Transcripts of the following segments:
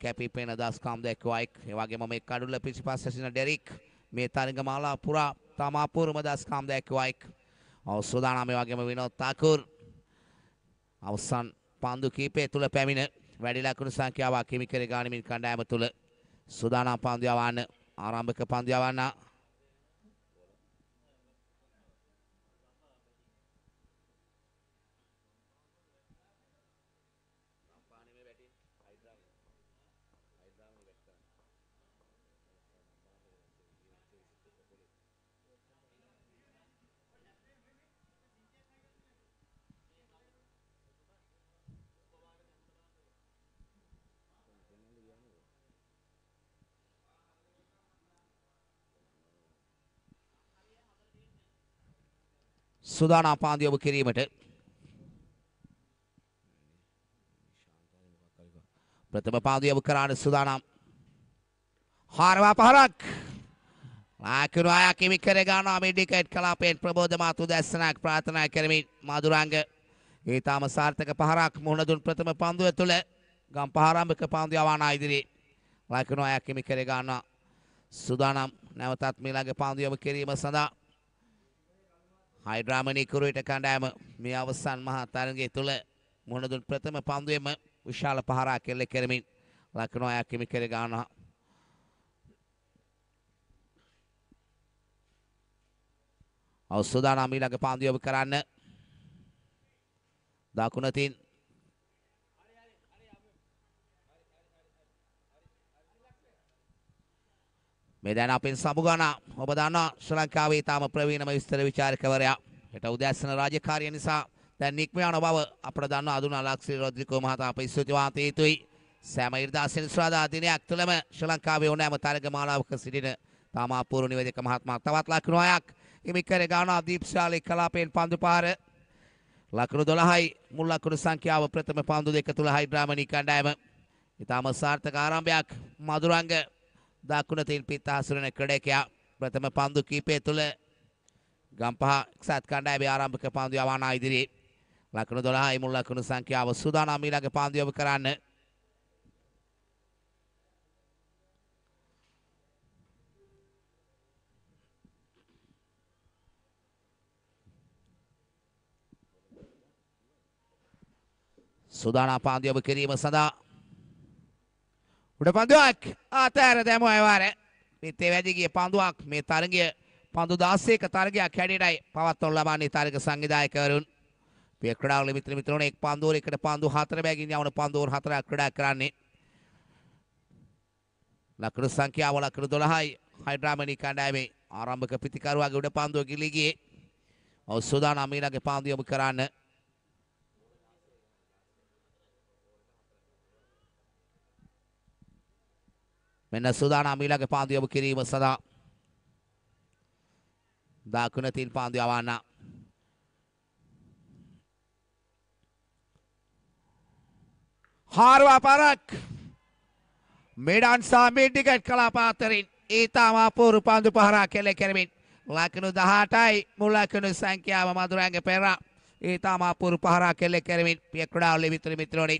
කැපිපෙන දස්කම් දැක්වයික් ඒවගේම මේ කඩුල්ල පිසිපස් ඇසින ඩෙරික් මේ තරග මාලා පුරා තමා පුරුම දස්කම් දැක්වයික් ඔස්සුදානම වගේම විනොත් තකුර් අවසන් පන්දු කීපය තුළ පැමිණ වැඩි ලකුණු සංඛ්‍යාවක් හිමි කර ගනිමින් කණ්ඩායම තුළ සුදානම් පන්දු යවන්න ආරම්භක පන්දු යවන්නා සුදානම් පාන්දු යොමු කිරීමට ප්‍රථම පාදු යොමු කරාන සුදානම් හාරවා පහරක් ලාකුරු අය කිමි කර ගන්නවා මේ ඩිකට් කලාපයෙන් ප්‍රබෝධමාත් උදැස්සනක් ප්‍රාර්ථනා කරමින් මధుරංග ඊටාම සාර්ථක පහරක් මුහුණ දුන් ප්‍රථම පන්දුව තුළ ගම් පහරම්භක පන්දු යවානා ඉදිරි ලාකුරු අය කිමි කර ගන්නවා සුදානම් නැවතත් මීළඟ පන්දු යොමු කිරීම සඳහා හයිඩ්‍රාමණී කුරුවිට කණ්ඩායම මේ අවසන් මහා තරගය තුළ මුහුණ දුන් ප්‍රථම පන්දුවේම විශාල පහරා කෙල්ල කෙරමින් ලක්නෝ අය කිමි කෙර ගන්නවා. අවසදානම් ඊළඟ පන්දුව කරන්න දකුණතින් මේ දැන් අපෙන් සමුගන ඔබ දන්නා ශ්‍රී ලංකාවේ තාම ප්‍රවීණම විස්තර විචාරකවරයා හෙට උදෑසන රාජකාරිය නිසා දැන් නික්ම යන බව අපට දන්නා අඳුන අලක්ෂි රොද්රිකෝ මහතා අප ස්තුතිවන්ත යුතුයි සෑම ඉරිදා සෙනසුරාදා දිනයක් තුළම ශ්‍රී ලංකාවේ ඕනෑම තරග මාලාවක සිටින තාම අපූර්ව නිවේදක මහත්මයා තවත් ලකුණු හයක් හිමි කර ගානා දීප්ශාලී කලාපයෙන් පන්දු පාර ලකුණු 12යි මුල් ලකුණු සංඛ්‍යාව ප්‍රථම පන්දු දෙක තුල හයිඩ්‍රාමනී කණ්ඩායම ඉතාම සාර්ථක ආරම්භයක් මధుරංග දකුණ තිල්පිත් අහසුරන ක්‍රඩකයා ප්‍රථම පන්දු කීපය තුළ ගම්පහ එක්සත් කණ්ඩායමේ ආරම්භක පන්දු යවානා ඉදිරියේ ලකුණු 12යි මුල් ලකුණු සංඛ්‍යාව සූදානම් ඊළඟ පන්දු යොමු කරන්න. සූදානම් පන්දු යොමු කිරීම සඳහා උඩ පන්දුවක් ආතෑර දැම අයවාර මෙතේ වැදි ගිය පන්දුවක් මේ තරගය පන්දු 16ක තරගයක් හැඩයටයි පවත්වනු ලබන්නේ තරග සංවිධායකවරුන් මේ ක්‍රීඩාවල මිත්‍ර මිත්‍රෝණ එක් පන්දුවරයකට පන්දු හතර බැගින් යවන පන්දුවර හතරක් ක්‍රීඩා කරන්නේ ලකුණු සංඛ්‍යාව ලකුණු 12යි හයිඩ්‍රාමනි කණ්ඩායමේ ආරම්භක පිතිකරුවාගේ උඩ පන්දුව ගිලී ගියේ ඔව් සූදානම් ඊළඟ පන්දු යොමු කරන්න මෙන්න සූදානම් ඊළඟ පාන්දු යොමු කිරීම සඳහා දකුණ තින් පාන්දු යවන්න හාරවා පරක් මෙඩන් සාමී ටිකට් කලාපාතරින් ඊතාම අපූරු පන්දු පහරා කෙළෙ කරමින් ලකුණු 18යි මුල් ලකුණු සංඛ්‍යාව මధుරංග පෙරා ඊතාම අපූරු පහරා කෙළෙ කරමින් පියකුඩා ඔලි මිත්‍ර මිත්‍රෝනි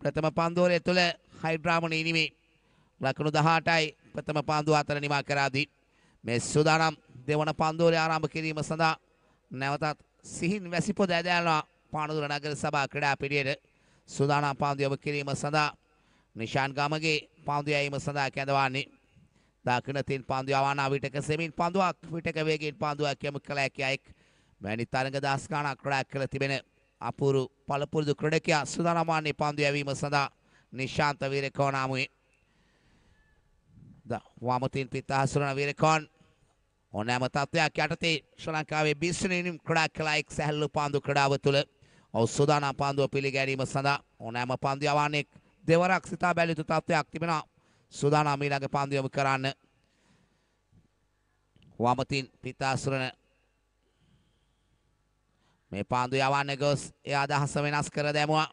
ප්‍රථම පන්දුවේ තුල හයිඩ්‍රාමණ ඉනිමේ ලකුණු 18යි ප්‍රථම පන්දු අතර නිමා කරාදී මේ සූදානම් දෙවන පන්දුවේ ආරම්භ කිරීම සඳහා නැවතත් සිහින් වැසි පොද ඇදෑනවා පානදුර නගර සභා ක්‍රීඩා පිටියට සූදානම් පන්දු යොමු කිරීම සඳහා නිශාන් ගමගේ පන්දු යැවීම සඳහා කැඳවන්නේ දකුණතින් පන්දු යවන විටක සෙමින් පන්දුවක් විටක වේගයෙන් පන්දුවක් යොමු කළ හැකි අයෙක් වැනි තරඟ දහස් ගණක් ක්‍රෑක් කළ තිබෙන අපූරු පළපුරුදු ක්‍රීඩකයා සූදානම් වන්නේ පන්දු යැවීම සඳහා නිශාන්ත වීරකෝණාමුවේ වාමතින් පිත්හසුරන වීරකොන් ඕනෑම තත්ත්වයක් යටතේ ශ්‍ර ලංකාවේ බිස්නනම් ක්‍රඩා කලායික් සැහල්ලු පාන්දු ක්‍රඩාව තුළ ඔස්සුදානා පාන්දුව පිළිගැනීම සඳහා ඕනෑම පන්දු අවන්නෙක් දෙවරක් සිතා බැලිතු තත්ත්වයක් තිබෙනවා සුදානා මීළඟ පන්දියම කරන්න වාමතින් පිතාසුරන මේ පාන්දු යවන්න ගොස් එය අදහස වෙනස් කර දැමුවා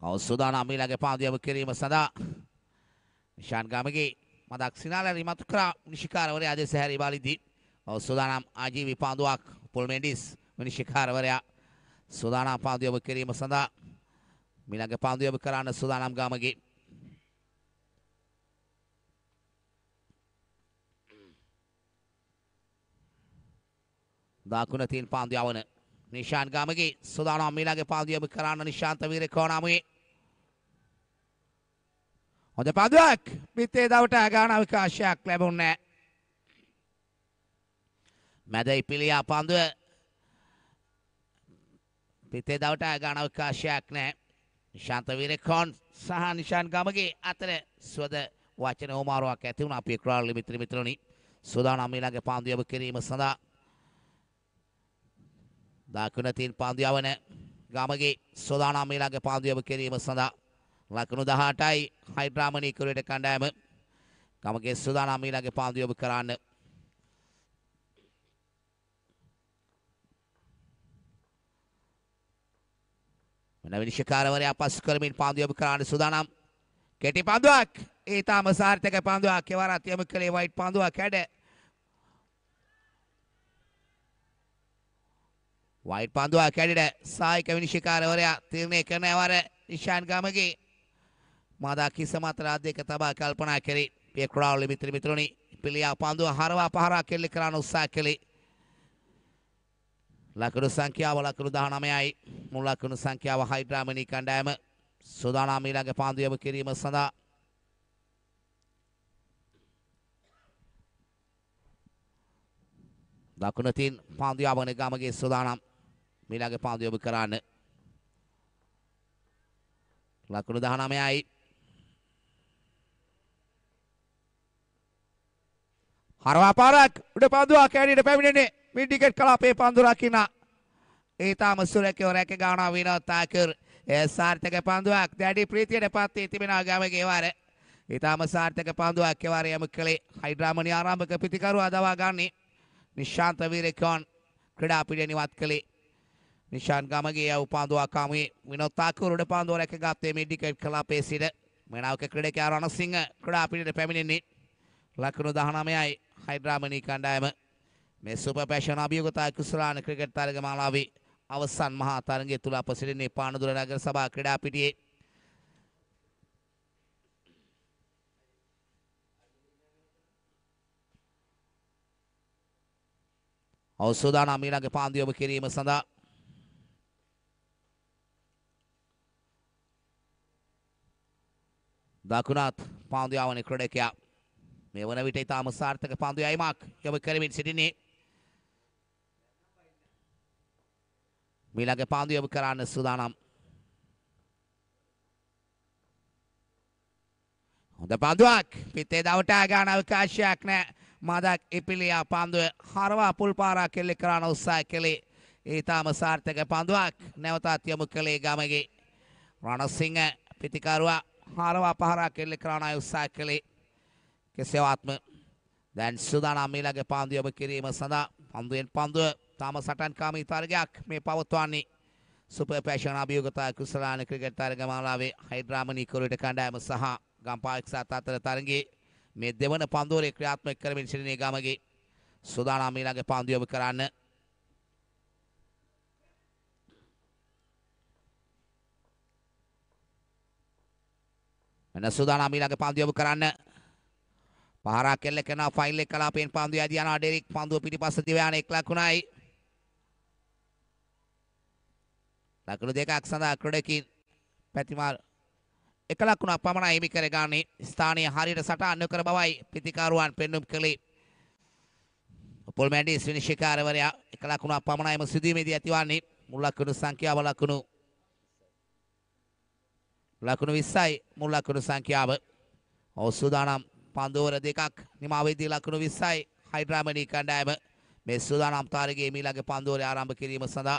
ඔව් සූදානම් ඊළඟ පාන්දුව කිරීම සඳහා නිශාන් ගාමගේ මදක් සිනාලරි මතු කරා නිශිකාරවරයා දෙස හැරි බාලිදී ඔව් සූදානම් ආජීවි පාන්දුවක් පොල් මෙන්ඩිස් නිශිකාරවරයා සූදානම් පාන්දුව කිරීම සඳහා ඊළඟ පාන්දුව කරන්න සූදානම් ගාමගේ දාකුණ තින් පාන්දු යවන නිශාන් ගාමගේ සූදානම් ඊළඟ පාන්දුව කරන්න නිශාන්ත වීර කෝණාමුවේ හොඳ පදුවක් පිත්තේ දවට අගාන අවකාශයක් ලැබුන්නේ. මැද ඉපිලියා පන්දුව පිතේ දවට අගාන අවකාශයක් නෑ. නිශාන්ත වීරකොන් සහ නිශාන් ගමගේ අතර සුවද වචන හෝමාරුවක් ඇති වුණා අපේ ක්‍රාල මිත්‍ර මිත්‍රණි. සූදානම් ඊළඟ පන්දු යොමු කිරීම සඳහා දකුණතින් පන්දු යවන ගමගේ සූදානම් ඊළඟ පන්දු යොමු කිරීම සඳහා ලකුණු 18යි හයිඩ්‍රාමනී කුරේට කණ්ඩායම ගමගේ සූදානම් ඊළඟ පාන්දු යොමු කරන්න. මෙන්න විනිශ්චයකාරවරයා පසු කරමින් පාන්දු යොමු කරන්න සූදානම්. කෙටි පන්දුවක්. ඒ තාම සාර්ථක පන්දුවක්. කෙවරක් යොමු කළේ වයිට් පන්දුවක් හැඩ. වයිට් පන්දුවක් හැඩට සායික විනිශ්චයකාරවරයා තීරණය කරන අවර ඉෂාන් ගමගේ මාදා කිසමත රාජ්‍යක තබා කල්පනා කරේ ඒ කුඩාවල මිත්‍ර මිත්‍රෝනි පිළියා පාඳුව හරවා පහරා කෙල්ල කරන්න උත්සාහ කළේ ලකුණු සංඛ්‍යාව ලකුණු 19යි මුල් ලකුණු සංඛ්‍යාව හයිඩ්‍රාමනී කණ්ඩායම සෝදානම් ඊළඟ පාන්දු යොමු කිරීම සඳහා ලකුණු 3 පාන්දු යවන ගමගේ සෝදානම් ඊළඟ පාන්දු යොමු කරන්න ලකුණු 19යි හරවා පාරක් උඩ පන්දුවක් කැඩියට පැමිණෙන්නේ මේ ටිකට් කලාපේ පන්දුරක් ඉන්න. ඊටාම සුරකෝ රැක ගන්නා විනෝද් තාකර් ඒ සාර්ථක පන්දුවක් දැඩි ප්‍රීතියට පත් වී තිබෙනා ගමගේ වාර. ඊටාම සාර්ථක පන්දුවක් එවාරයම කළේ හයිඩ්‍රාමනි ආරම්භක පිතිකරුවා දවා ගන්නේ නිශාන්ත වීරකෝන් ක්‍රීඩා පිටියෙන් ඉවත් කළේ. නිශාන් ගමගේ යව් පන්දුවක් කාමුවේ විනෝද් තාකර් උඩ පන්දුව රැකගත්තේ මේ ටිකට් කලාපේ සිට මෙනාවක ක්‍රීඩකයා රණසිංහ ක්‍රීඩා පිටියට පැමිණෙන්නේ ලකුණු 19යි හයිඩ්‍රාමණී කණ්ඩායම මේ සුපර් පැෂන් අභියෝගතා කුසලාන ක්‍රිකට් තරග මාලාවේ අවසන් මහා තරගය තුල අප සිටින්නේ පානදුර නගර සභා ක්‍රීඩා පිටියේ අවසෝදානම් ඊළඟ පාන්දු යොමු කිරීම සඳහා දකුණත් පාන්දු යාවන ක්‍රීඩකයා මේ වන විට ඉතාම සාර්ථක පන්දු යයිමක් යොමු කරමින් සිටින්නේ. මීළඟ පන්දු යොමු කරන්න සූදානම්. හොඳ පන්දුවක් පිත්තේ දවට ගන්න අවකාශයක් නැහැ. මදක් ඉපිලියා පන්දුව හරවා පුල් පාරක් කෙල්ල කරන්න උත්සාහ කළේ. ඊටාම සාර්ථක පන්දුවක් නැවතත් යොමු කළේ ගමගේ රණසිංහ පිතිකරුවා හරවා පහරක් කෙල්ල කරන්න උත්සාහ කළේ. කෙසේවත්ම දැන් සුදානම් ඊළඟ පන්දුව ඔබ කිරීම සඳහා පන්දුවෙන් පන්දුව තාම සටන් කාමී තරගයක් මේ පවත්වන්නේ සුපර් පැෂන් අභියෝගතා කුසලාන ක්‍රිකට් තරග මාලාවේ හයිඩ්‍රාමනී කුරුට කණ්ඩායම සහ ගම්පාක්ෂාත් අතර තරගයේ මේ දෙවන පන්දුවේ ක්‍රියාත්මක කරමින් සිටින ගමගේ සුදානම් ඊළඟ පන්දුව ඔබ කරන්න මෙන්න සුදානම් ඊළඟ පන්දුව ඔබ කරන්න පහරා කෙල්ල කරනවා ෆයිල් එක කළා පෙන් පන්දු යදී යනවා ඩෙරික් පන්දුව පිටිපස්ස දිව යන එක් ලකුණයි ලකුණු දෙකක් සඳහා ක්‍රඩකින් පැතිමාල් එක ලකුණක් පමණයි හිමි කරගන්නේ ස්ථානීය හරියට සටහන් නොකර බවයි පිතිකාරුවන් පෙන්නුම් කළේ පොල් මැන්ඩිස් විනිශ්චයකාරවරයා එක ලකුණක් පමණයිම සිදුවීමේදී ඇතිවන්නේ මුල් ලකුණු සංඛ්‍යාව ලකුණු ලකුණු 20යි මුල් ලකුණු සංඛ්‍යාව ඔව් සූදානම් පන්දුවර දෙකක් නිමාවේදී ලකුණු 20යි හයිඩ්‍රාමනී කණ්ඩායම මේ සූදානම් තාරගේ මීළඟ පන්දුවරේ ආරම්භ කිරීම සඳහා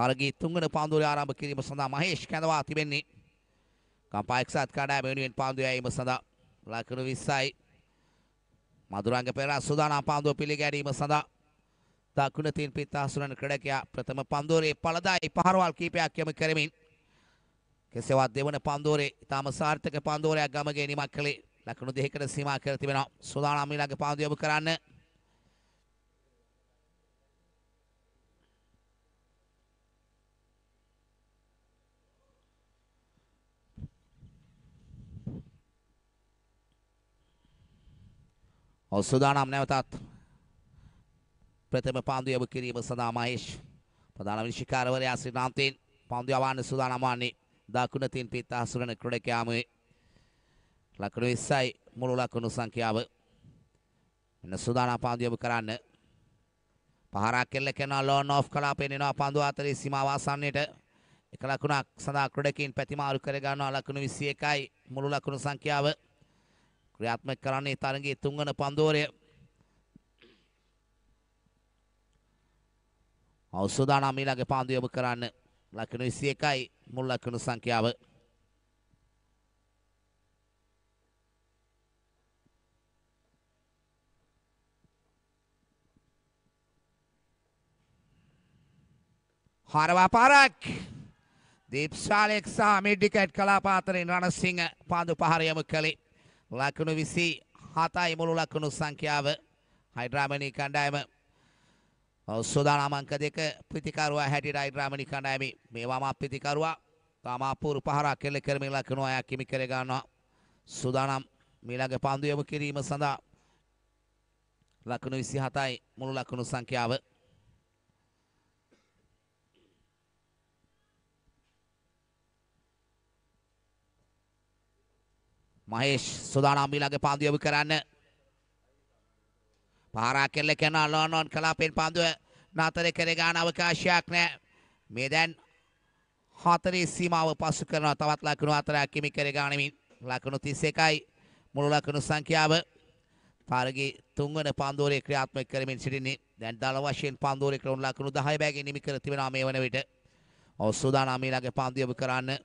තරගී තුන්වන පන්දුවරේ ආරම්භ කිරීම සඳහා මහේෂ් කැඳවා තිබෙන්නේ කම්පා එක්සත් කණ්ඩායම වෙනුවෙන් පන්දු යැවීම සඳහා ලකුණු 20යි මధుරංග පෙරේරා සූදානම් පන්දුව පිළිගැනීම සඳහා දකුණතින් පිත්තාසුරන ක්‍රඩකයා ප්‍රථම පන්දෝරේ පලදායි පහරවල් කීපයක් යම කරමින් කෙසේවත් දෙවන පන්දෝරේ ඉතාම සාර්ථක පන්දෝරයක් ගමගේ නිමක් කළේ ලකුණු දෙකකට සීමා කර තිබෙනවා සුදානම් ඊළඟ පන්දු යොමු කරන්න ඔසුදානම් නැවතත් ප්‍රථම පාන්දු යොමු කිරීම සඳහා මහේෂ් ප්‍රධාන විනිශ්චයකාරවරයා ශ්‍රීනාන්තෙන් පාන්දු යවන්න සූදානම් වන්නේ දකුණ තින් පිට අසුරන ක්‍රීඩකයාමේ ලකුණු 20යි මුළු ලකුණු සංඛ්‍යාව මෙන්න සූදානම් පාන්දු යොමු කරන්න පහරක් කෙල්ල කරන ලෝන් ඔෆ් කළා පෙන්වනවා පාන්දු 40 සීමාව ආසන්නයට එක ලකුණක් සඳහා ක්‍රීඩකයන් ප්‍රතිමාරු කර ගන්නවා ලකුණු 21යි මුළු ලකුණු සංඛ්‍යාව ක්‍රියාත්මක කරන්නේ තරගයේ තුන්වන පන්දෝරය අවස්සුදානම් ඊළඟ පාන්දු යොමු කරන්න ලකුණු 21යි මුල් ලකුණු සංඛ්‍යාව හරවා පාරක් දීප්ශාලෙක් සහ මිඩ්ඩිකට් කලාපාතරෙන් රණසිංහ පාන්දු පහර යොමු කළේ ලකුණු 27යි මුළු ලකුණු සංඛ්‍යාව හයිඩ්‍රාමනී කණ්ඩායම සෝදානම් අංක දෙක ප්‍රතිකරුවා හැටියට අයිරාමනි කණ්ඩායමේ මේවාම ප්‍රතිකරුවා තාම අපූරු පහරක් කෙල්ල කරමිලා කරනවා යා කිමි කර ගන්නවා සෝදානම් මීළඟ පන්දු යොමු කිරීම සඳහා ලකුණු 27යි මුළු ලකුණු සංඛ්‍යාව මහේෂ් සෝදානම් මීළඟ පන්දු යොමු කරන්නේ පාරා කෙල්ල කෙනා ලෝනෝන් කලාපෙන් පන්දුව නතර කර ගන්න අවකාශයක් නෑ. මේ දැන් හතරේ සීමාව පසු කරනවා තවත් ලකුණු හතරක් කිමි කර ගනිමින් ලකුණු 31යි මුළු ලකුණු සංඛ්‍යාව පාරගේ තුන්වන පන්දුවේ ක්‍රියාත්මක කරමින් සිටින්නේ. දැන් දල වශයෙන් පන්දුවේ ක්‍රම ලකුණු 10 බැගින් නිමි කර තිබෙනවා මේ වන විට. ඔව් සූදානම් ඊළඟ පන්දුව කරන්න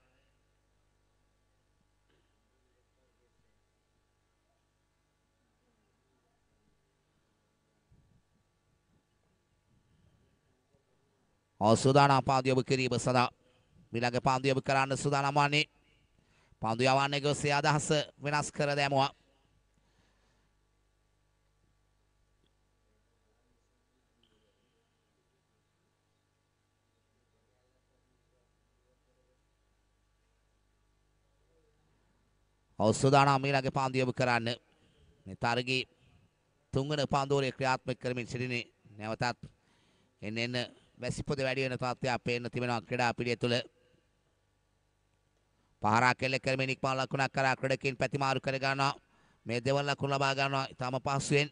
අවසුදානම් පාන්දු යොමු කිරීම සඳහා ඊළඟ පාන්දු යොමු කරන්න සූදානම් වන්නේ පාන්දු යවන්නේ ගොස් ඒ අදහස වෙනස් කර දැමුවා. අවසුදානම් ඊළඟ පාන්දු යොමු කරන්න මේ තරගේ තුන්වන පාන්දුවේ ක්‍රියාත්මක කරමින් සිටින්නේ නැවතත් එන්න එන්න වැසිපොද වැඩි වෙන තත්ත්වයක් පේන්න තිබෙනවා ක්‍රීඩා පිටිය තුළ. පහරා කෙල්ල කරමින් ඉක්මන ලකුණක් කරා ක්‍රීඩකින් ප්‍රතිමාරු කර ගන්නවා. මේ දෙවල් ලකුණු ලබා ගන්නවා ඉතාම පහසුවෙන්.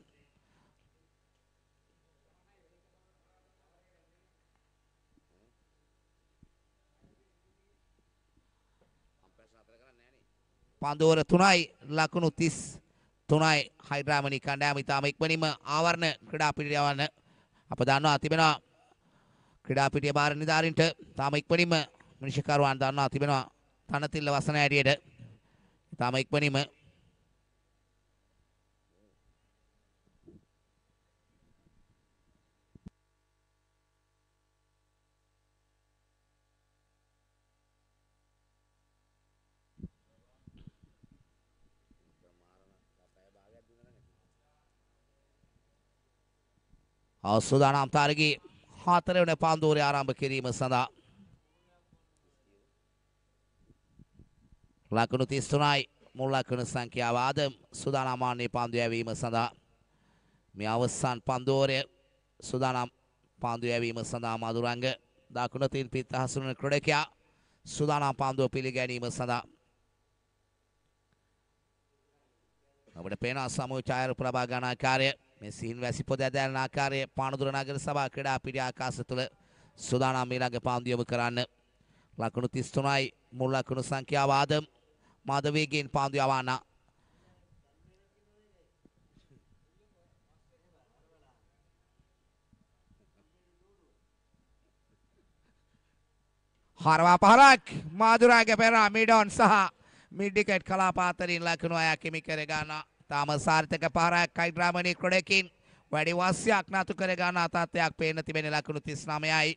පන්දුවර තුනයි ලකුණු තිස් තුනයි හයිඩ්‍රාමනි කණ්ඩෑම ඉතාම ඉක්මනින්ම ආවරණ ක්‍රඩා පිටියවන්න අප දන්නවා තිබෙනවා ක්‍රීඩාපිටිය බාර නිධාරීන්ට තාම ඉක්මනින්ම මිනිශකරුවන් දන්වා තිබෙනවා තනතිල්ල වසන ඇඩියට. තාම ඉක්මනින්ම අවසුදානම් තාරගේ හතරවන පාන්දෝරය ආරම්භ කිරීම සඳහා ලකුණු 33යි මුල් ලකුණු සංඛ්‍යාව ආද සූදානම් වන්නේ පාන්දු යැවීම සඳහා මේ අවසන් පන්දෝරය සූදානම් පාන්දු යැවීම සඳහා මధుරංග දකුණ තිල් පිට හසුරන ක්‍රීඩකයා සූදානම් පාන්දුව පිළිගැනීම සඳහා අපිට පේනවා සමුචායර ප්‍රභා ගණාකාරය මෙසින් වැසි පොද ඇදැල්න ආකාරයේ පානදුර නගර සභා ක්‍රීඩා පිරිය ආකාශ තුල සූදානම් ඊළඟ පාන්දු යොමු කරන්න. ලකුණු 33යි මුල් ලකුණු සංඛ්‍යාව ආදම් මාද වේගයෙන් පාන්දු යවන්න. හරවා පහලක් මාදුරාගේ පෙරා මිඩොන් සහ මිඩ් ටිකට් කලාපාතරින් ලකුණු අය කිමි කර ගන්නවා. තාම සාර්ථක පාරක් කයිඩ්‍රාමණී ක්‍රඩකින් වැඩි වාසියක් නතු කර ගන්න අතාත්වයක් පේන්න තිබෙන ලකුණු 39යි.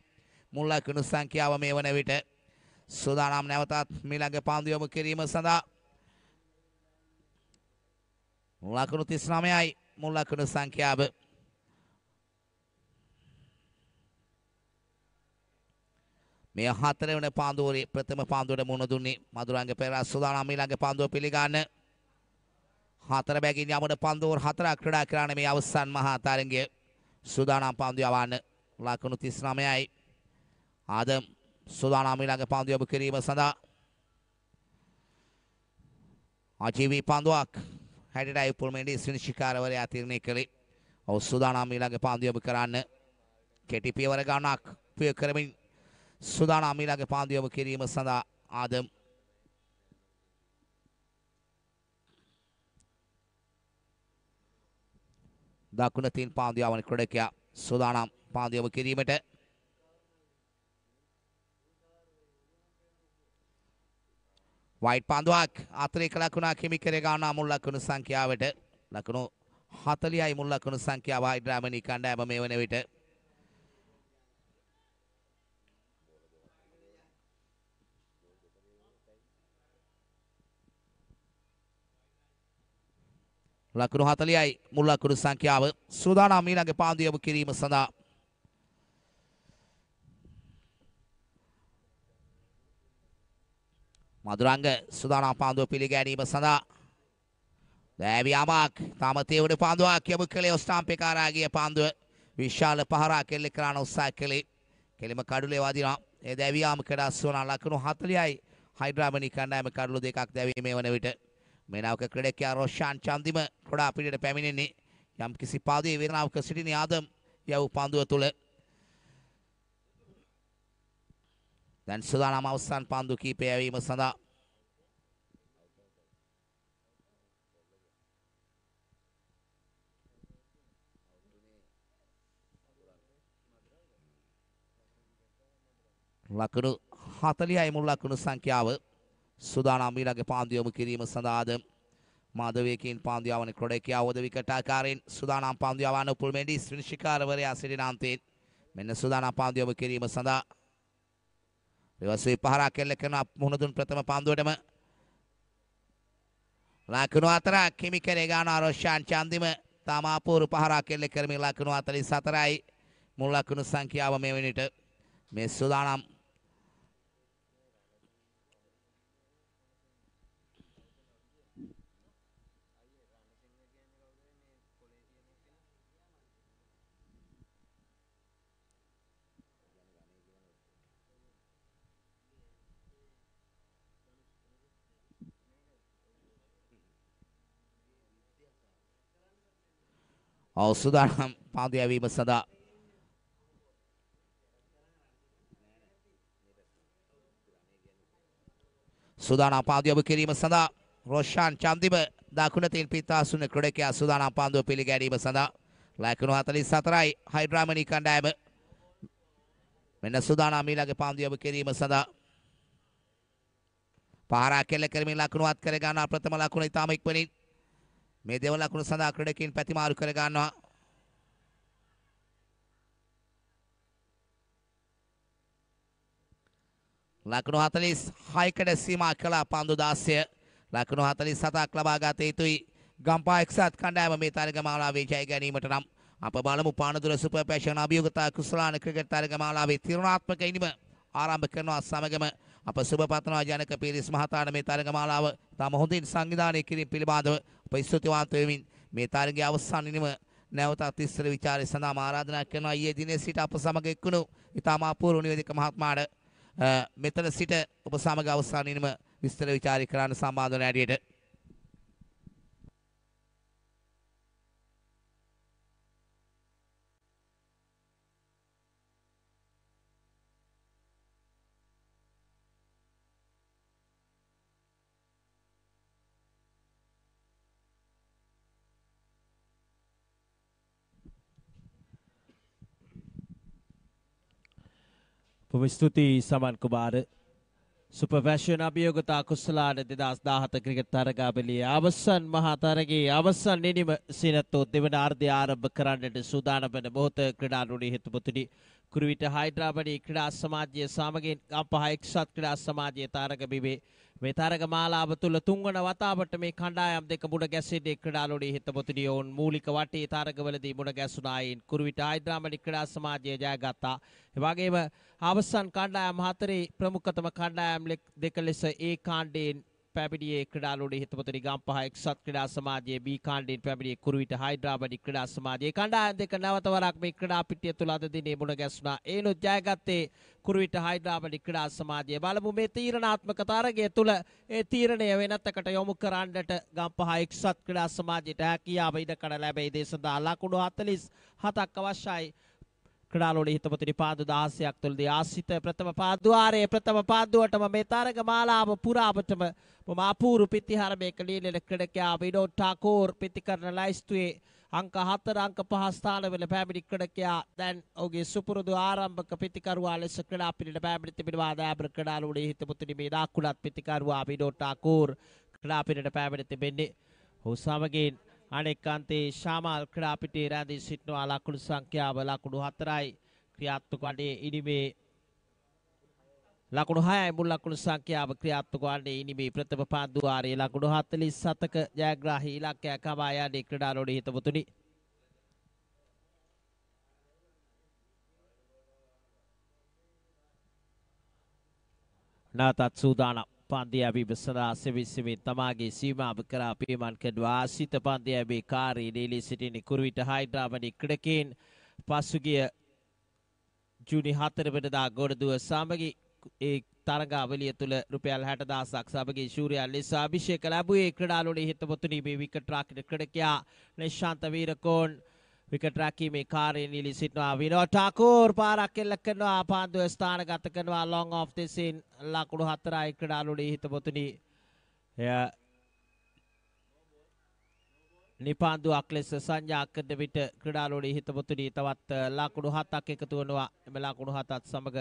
මුල් ලකුණු සංඛ්‍යාව මේ වන විට සූදානම් නැවතත් මීළඟ පන්දු යොමු කිරීම සඳහා ලකුණු 39යි මුල් ලකුණු සංඛ්‍යාව. මේ හතර වන පාන්දුවේ ප්‍රථම පාන්දුවට මුහුණ දුන්නේ මధుරංග පෙරේරා සූදානම් ඊළඟ පාන්දුව පිළිගන්න හතර බැගින් යමුට පන්දුවර හතරක් ක්‍රඩා කරන මේ අවසන් මහා තරගය සූදානම් පන්දු යවන්න ලකුණු 39යි. ආද සූදානම් ඊළඟ පන්දු යොමු කිරීම සඳහා ආජීවී පන්දුවක් හැඩටයි පුල්මෙන්ඩි ස්විනි ශිකාරවරයා තීරණය කළේ. ඔහු සූදානම් ඊළඟ පන්දු යොමු කරන්න කෙටි පියවර ගණනක් ප්‍රය කරමින් සූදානම් ඊළඟ පන්දු යොමු කිරීම සඳහා ආදම් දකුණතින් පාන්දියාවන ක්‍රඩකයා සුදානම් පාන්දියම කිරීමට වයිට් පන්දුවක් අතරේක ලකුණා කිමි කර ගන්නා මුල් ලකුණු සංඛ්‍යාවට ලකුණු 40යි මුල් ලකුණු සංඛ්‍යාව හයිඩ්‍රාමනි කණ්ඩායම මේ වන විට ලකුණු 40යි මුල් ලකුණු සංඛ්‍යාව සූදානම් ඊළඟ පාන්දු යොමු කිරීම සඳහා මදුරංග සූදානම් පාන්දුව පිළිගැනීම සඳහා දෑවියාමක් තම තේවන පාන්දුවක් යොමු කළේ ඔස්ටාම්පේකාරාගේ පාන්දුව විශාල පහරක් එල්ල කරන්න උත්සාහ කළේ කෙලිම කඩුලේ වදිනවා ඒ දෑවියාම කඩස් වන ලකුණු 40යි හයිඩ්‍රාමනි කණ්ඩායම කඩලු දෙකක් දැවීමේ වන විට මේ නාවක ක්‍රීඩකයා රොෂාන් චන්දිම ගොඩාක් පිටට පැමිණෙන්නේ යම් කිසි පාදයේ වේදනාවක සිටින ආදම් යව් පන්දුව තුල දැන් සුදානම් අවසන් පන්දු කීපය යැවීම සඳහා ලකුණු 40යි මුල් ලකුණු සංඛ්‍යාව සුදානම් ඊළඟ පාන්දු යොමු කිරීම සඳහාද මාධවයකින් පාන්දියාවන කොඩෙකයා උදවි කටාකාරයෙන් සුදානම් පාන්දියාවන උපුල් මෙන්ඩිස් විනිශ්චිකාරවරයා සිටිනාන්තයෙන් මෙන්න සුදානම් පාන්දියම කිරීම සඳහා රිවර්ස්වේ පහරා කෙල්ල කරන මුහුණ දුන් ප්‍රථම පාන්දුවටම ලකුණු හතර කිමිකරේ ගාන රොෂාන් චන්දිම තාම අපූරු පහරා කෙල්ල කරමින් ලකුණු 44යි මුල් ලකුණු සංඛ්‍යාව මේ වෙනිට මේ සුදානම් අවසුදානම් පාදු යැවීම සඳහා සුදානම් පාදු යොමු කිරීම සඳහා රොෂාන් චන්දිම දකුණතින් පිත්තාසුන ක්‍රීඩකයා සුදානම් පාන්දුව පිළිගැනීම සඳහා ලකුණු 44යි හයිඩ්‍රාමනි කණ්ඩායම මෙන්න සුදානම් ඊළඟ පාන්දු යොමු කිරීම සඳහා පාරා කෙල්ල කරමින් ලකුණුවත් කර ගන්නා ප්‍රථම ලකුණ ඉතාම ඉක්මනින් මේ දෙවන ලකුණු සඳහා ක්‍රීඩකයන් පැතිමාරු කර ගන්නවා. ලකුණු 46කට සීමා කළා පන්දු 16. ලකුණු 47ක් ලබා ගත යුතුයි. ගම්පා එක්සත් කණ්ඩායම මේ තරගමාලාවේ ජය ගැනීමට නම් අප බලමු පානදුර සුපර් පැෂන් අභියෝගතා කුසලාන ක්‍රිකට් තරගමාලාවේ තිරුණාත්මක ඉනිම ආරම්භ කරනවා සමගම අප සුබ පතනවා ජනක පිරිස් මහතාට මේ තරගමාලාව තම හොඳින් සංවිධානය කිරීම පිළිබඳව අප ස්තුතිවන්ත වෙමින් මේ තරගයේ අවසන් නිම නැවතත් ඉස්සර ਵਿਚාරය සඳහාම ආරාධනා කරනවා ඊයේ දිනේ සිට අප සමග එක්වුණු ඉතාම අපූර්ව නිවේදක මහත්මාට මෙතන සිට ඔබ සමග අවසන් නිම විස්තර ਵਿਚාරය කරන්න සම්බන්ධ වන ඇඩියට පුම ස්තුතියි සමන් කුමාර සුපවැශන අභියෝගතා කුස්සලාන දෙදස් දාහත ක්‍රිකට් තරගාබලී අවසන් මහතරගේ අවසන් නිනිම සිනත්තෝ දෙවන ආර්ධය ආරම්භ කරන්නට සූදානම් වන බොහොත ක්‍රඩානුඩි හිතපොතුනි කුරුවිට හයිඩ්‍රාබඩි ක්‍රඩා සමාජය සමගින් අපහ එක්සත් ක්‍රඩා සමාජය තාරක බිවේ මේ තරග මාලාව තුළ තුන්වන වතාවට මේ කණ්ඩායම් දෙක මුණ ගැසෙන්නේ ක්‍රීඩාලෝඩි හිතපොතුණිය ඔවුන් මූලික වටේ තරගවලදී මුණ ගැසුණා. එයින් කුරුවිට හයිඩ්‍රාමලි ක්‍රීඩා සමාජය ජයගත්තා. ඒ වගේම අවසන් කණ්ඩායම් හතරේ ප්‍රමුඛතම කණ්ඩායම් දෙක ලෙස ඒ කාණ්ඩයෙන් පැමිණියේ ක්‍රඩාලෝඩේ හිතපතනි ගම්පහ එක්සත් ක්‍රඩා සමාජයේ බී කාණ්ඩයෙන් පැමිණියේ කුරුවිට හයිඩ්‍රාබඩි ක්‍රඩා සමාජයේ කණ්ඩායම් දෙක නැවත වරක් මේ ක්‍රඩා පිටිය තුල අද දිනේ මුණ ගැසුණා. ඒනොත් ජයගත්තේ කුරුවිට හයිඩ්‍රාබඩි ක්‍රඩා සමාජය. බලමු මේ තීරණාත්මක තරගය තුල ඒ තීරණය වෙනතකට යොමු කරන්නට ගම්පහ එක්සත් ක්‍රඩා සමාජයට හැකියාව ඉඩ කඩ ලැබෙයි. ඒ සඳහා ලකුණු 47ක් අවශ්‍යයි. ක්‍රඩාලෝඩ හිතපතිරි පාදු දාසයක් තුළදී ආසිත ප්‍රථම පාද්වාරයේ ප්‍රථම පාද්දුවටම මේ තරග මාලාව පුරාපටම මම අපූරු පිතිහරමයක ලීලෙන ක්‍රඩකයා විනෝඩ් ටාකෝර් පිති කරන ලයිස්තුවේ අංක 4 අංක 5 ස්ථානවල පැමිණි ක්‍රඩකයා දැන් ඔහුගේ සුපුරුදු ආරම්භක පිතිකරුවා ලෙස ක්‍රඩා පිළිල පැමිණි තිබෙනවා දෑබර ක්‍රඩාලෝඩ හිතපතිරි මේ දාකුලත් පිතිකරුවා විනෝඩ් ටාකෝර් ක්‍රඩා පිළිල පැමිණි තිබෙන්නේ ඔහු සමගින් අනෙක් අන්තයේ ශාමල් ක්‍රීඩාපිටියේ රැඳී සිටිනවා ලකුණු සංඛ්‍යාව ලකුණු 4යි ක්‍රියාත්මක වන්නේ ඉනිමේ ලකුණු 6යි මුල් ලකුණු සංඛ්‍යාව ක්‍රියාත්මක වන්නේ ඉනිමේ ප්‍රථම පාන්දුවාරයේ ලකුණු 47ක ජයග්‍රාහී ඉලක්කය කවා යන්නේ ක්‍රීඩාලෝඩි හිතමුතුනි නාතත් සූදානම් පන්දි අභිවසලා සෙවිසෙමින් තමාගේ සීමාව කරා පීමන් කඩවා ආසිත පන්දි අභි කාරී නීලී සිටිනි කුරුවිට හයිඩ්‍රාමඩි ක්‍රීඩකයන් පසුගිය ජුනි 4 වෙනිදා ගොඩදුව සමගි ඒ තරගාවලිය තුළ රුපියල් 60000ක් සමගින් ශූරයා ලෙස අභිෂේක ලැබුවේ ක්‍රීඩාලුණේ හිතපොතුනි මේ විකට් රාකින ක්‍රීඩකයා නිශාන්ත වීරකෝන් විකට රැකීමේ කාර්යනීලි සිටනවා විනෝ ටාකූර් පාරක් එල්ල කරනවා පාන්දුව ස්ථානගත කරනවා ලොං ඔෆ් දෙසින් ලකුණු හතරයි ක්‍රීඩාලුලි හිතපොතුනි එය නිපාන්දුවක් ලෙස සංඥා කරන විට ක්‍රීඩාලුලි හිතපොතුනි තවත් ලකුණු හතක් එකතු වෙනවා එම ලකුණු හතත් සමග